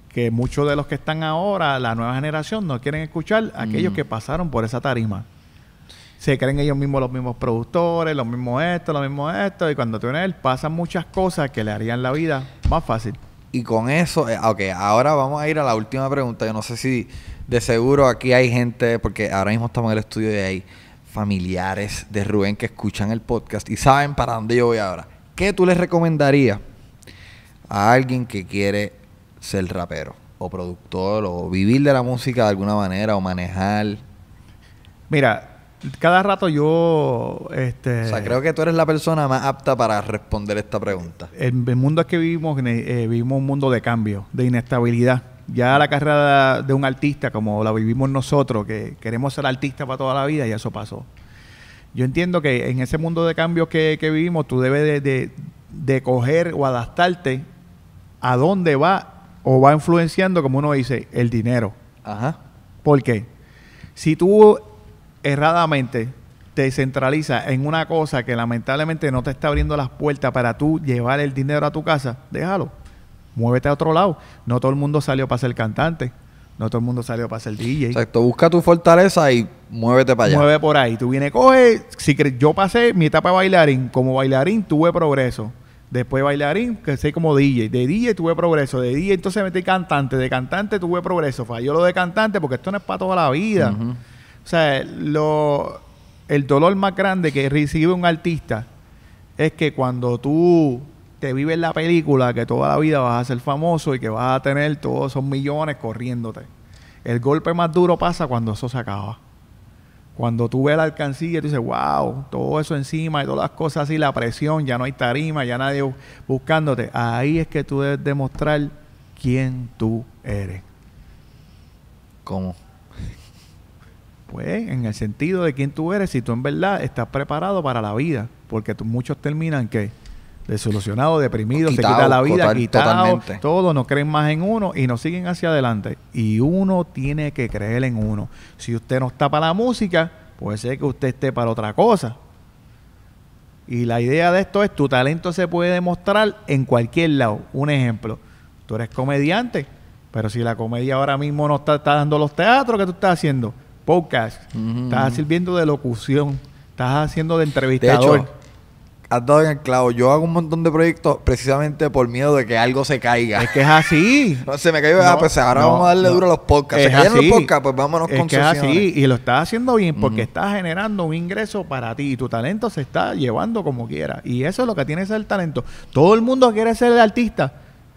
que muchos de los que están ahora, la nueva generación, no quieren escuchar a aquellos mm. que pasaron por esa tarima. Se creen ellos mismos los mismos productores, los mismos esto, los mismos esto, y cuando tú él pasan muchas cosas que le harían la vida más fácil. Y con eso, eh, ok, ahora vamos a ir a la última pregunta. Yo no sé si de seguro aquí hay gente, porque ahora mismo estamos en el estudio y hay familiares de Rubén que escuchan el podcast y saben para dónde yo voy ahora. ¿Qué tú les recomendarías a alguien que quiere ser rapero o productor o vivir de la música de alguna manera o manejar? Mira, cada rato yo... Este, o sea, creo que tú eres la persona más apta para responder esta pregunta. El, el mundo es que vivimos, eh, vivimos un mundo de cambio, de inestabilidad. Ya la carrera de un artista, como la vivimos nosotros, que queremos ser artista para toda la vida, y eso pasó. Yo entiendo que en ese mundo de cambio que, vivimos, tú debes de, de, de coger o adaptarte a dónde va o va influenciando, como uno dice, el dinero. Ajá. ¿Por qué? Si tú erradamente te centralizas en una cosa que lamentablemente no te está abriendo las puertas para tú llevar el dinero a tu casa, déjalo. Muévete a otro lado. No todo el mundo salió para ser cantante. No todo el mundo salió para ser DJ. Exacto, busca tu fortaleza y muévete para allá. Mueve por ahí. Tú vienes, coge. Si yo pasé mi etapa de bailarín, como bailarín tuve progreso. Después bailarín, que sé como DJ. De DJ tuve progreso. De DJ entonces metí cantante. De cantante tuve progreso. Falló lo de cantante porque esto no es para toda la vida. O sea, el dolor más grande que recibe un artista es que cuando tú te vives la película que toda la vida vas a ser famoso y que vas a tener todos esos millones corriéndote. El golpe más duro pasa cuando eso se acaba. Cuando tú ves la alcancía, tú dices, wow, todo eso encima y todas las cosas así, la presión, ya no hay tarima, ya nadie buscándote. Ahí es que tú debes demostrar quién tú eres. ¿Cómo? Pues en el sentido de quién tú eres, si tú en verdad estás preparado para la vida, porque muchos terminan que Desolucionado, deprimido, se quita la vida, quitado, todos no creen más en uno y nos siguen hacia adelante. Y uno tiene que creer en uno. Si usted no está para la música, puede ser que usted esté para otra cosa. Y la idea de esto es, tu talento se puede demostrar en cualquier lado. Un ejemplo, tú eres comediante, pero si la comedia ahora mismo no está, dando los teatros, que tú estás haciendo? Podcast, estás sirviendo de locución, estás haciendo de entrevistador has dado en el clavo. Yo hago un montón de proyectos precisamente por miedo de que algo se caiga. Es que es así. no, se me cayó, ah, pues ahora vamos a darle duro a los podcasts. Es se así. los podcasts, pues vámonos es que es así. Y lo estás haciendo bien porque estás generando un ingreso para ti y tu talento se está llevando como quiera. Y eso es lo que tiene ser el talento. Todo el mundo quiere ser el artista.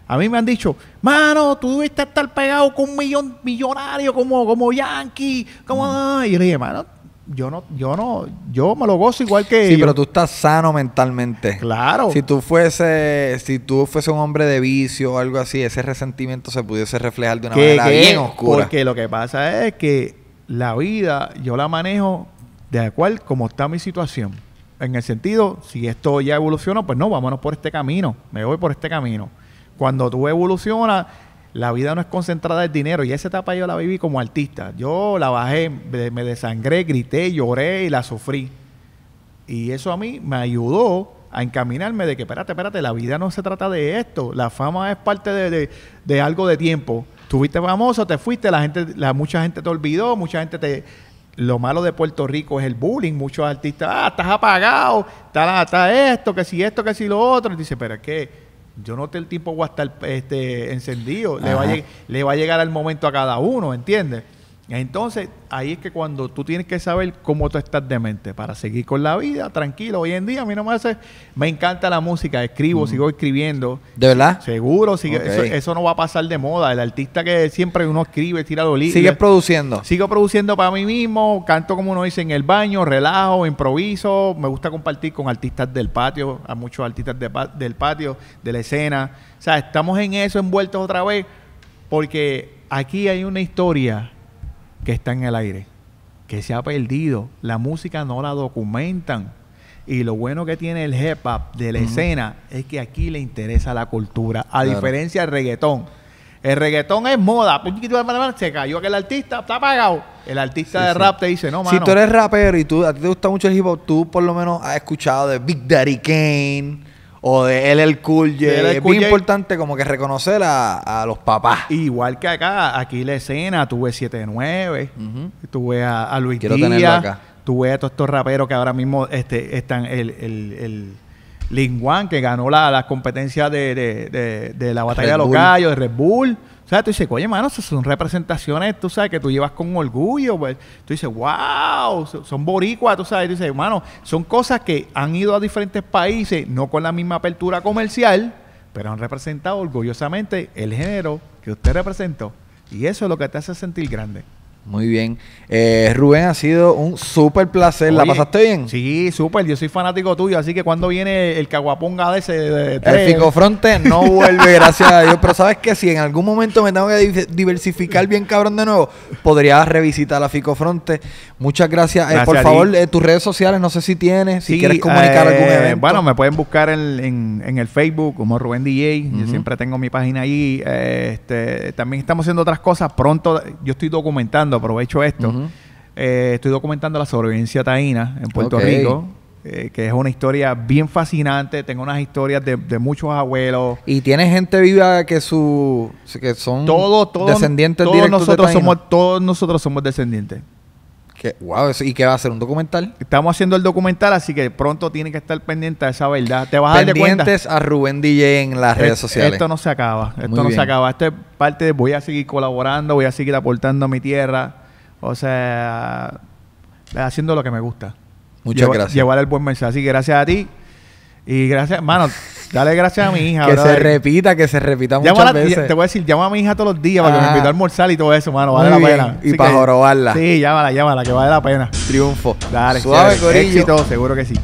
A mí me han dicho, mano, tú debiste estar pegado con un millón millonario como, como Yankee, como... Y yo le dije, mano, yo no, yo no, yo me lo gozo igual que Sí, pero tú estás sano mentalmente. Claro. Si tú fuese, si tú fuese un hombre de vicio o algo así, ese resentimiento se pudiese reflejar de una manera bien oscura. Porque lo que pasa es que la vida yo la manejo de acuerdo como está mi situación. En el sentido, si esto ya evoluciona, pues no, vámonos por este camino, me voy por este camino. Cuando tú evolucionas, la vida no es concentrada en dinero. Y esa etapa yo la viví como artista. Yo la bajé, me desangré, grité, lloré y la sufrí. Y eso a mí me ayudó a encaminarme de que, espérate, espérate, la vida no se trata de esto. La fama es parte de, algo de tiempo. Tuviste famoso, te fuiste, la gente, la, mucha gente te olvidó, mucha gente te... Lo malo de Puerto Rico es el bullying. Muchos artistas, ah, estás apagado, está, esto, que si esto, que si lo otro. Y dice, pero es que yo noté el tiempo hasta a estar este, encendido. Le va, a, le va a llegar al momento a cada uno, ¿entiendes? Entonces, ahí es que cuando tú tienes que saber cómo tú estás de mente para seguir con la vida, tranquilo. Hoy en día a mí no me hace, me encanta la música, escribo, sigo escribiendo. ¿De verdad? Seguro, eso, no va a pasar de moda. El artista que siempre uno escribe, tira los libros. ¿Sigues produciendo? Sigo produciendo para mí mismo, canto como uno dice en el baño, relajo, improviso. Me gusta compartir con artistas del patio, a muchos artistas del patio, de la escena. O sea, estamos en eso envueltos otra vez porque aquí hay una historia que está en el aire, que se ha perdido. La música no la documentan. Y lo bueno que tiene el hip hop de la escena es que aquí le interesa la cultura, a diferencia del reggaetón. El reggaetón es moda. Se cayó el artista, está apagado. El artista de rap te dice, no, mano. Si tú eres rapero y tú, a ti te gusta mucho el hip hop, tú por lo menos has escuchado de Big Daddy Kane, o de El Cool es muy importante como que reconocer a, los papás. Igual que acá, aquí la escena, tuve 79, 9 tuve a, Luis Quiero tenerlo acá. tuve a todos estos raperos que ahora mismo este, están el, el, el Lin que ganó la, la competencia de, la batalla de los de Red Bull. O sea, tú dices, oye, mano, son representaciones, tú sabes, que tú llevas con orgullo, pues. Tú dices, wow, son boricuas, tú sabes. Tú dices, mano, son cosas que han ido a diferentes países, no con la misma apertura comercial, pero han representado orgullosamente el género que usted representó. Y eso es lo que te hace sentir grande. Muy bien. Eh, Rubén, ha sido un súper placer. ¿La pasaste bien? Sí, súper. Yo soy fanático tuyo, así que cuando viene el caguaponga de ese... De, eh. no vuelve, gracias a Dios. Pero sabes que si en algún momento me tengo que diversificar bien cabrón de nuevo, podría revisitar a Fronte Muchas gracias. Eh, por favor, tus redes sociales, no sé si tienes, si quieres comunicar algún evento. Bueno, me pueden buscar en, el Facebook como Rubén DJ. Yo siempre tengo mi página ahí. Este, también estamos haciendo otras cosas. Pronto yo estoy documentando aprovecho esto, eh, estoy documentando la sobrevivencia taína en Puerto Rico. Eh, que es una historia bien fascinante. Tengo unas historias de, muchos abuelos. Y tiene gente viva que su que son Todos descendientes todos nosotros somos Todos nosotros somos descendientes wow, ¿y qué va a ser ¿Un documental? Estamos haciendo el documental, así que pronto tiene que estar pendiente de esa verdad. Te vas a dar de cuenta. Pendientes a Rubén DJ en las redes sociales. Esto no se acaba, esto no se acaba. Esto es parte de voy a seguir colaborando, voy a seguir aportando a mi tierra. O sea, haciendo lo que me gusta. Muchas gracias. Llevar el buen mensaje. Así que gracias a ti. Y gracias, mano, dale gracias a mi hija. que se repita, que se repita muchas veces. Te voy a decir, llama a mi hija todos los días para que me invite a almorzar y todo eso, mano. Vale la pena. y para jorobarla. Sí, llámala, llámala, que vale la pena. Triunfo. Dale, suave, corillo. Éxito, seguro que sí.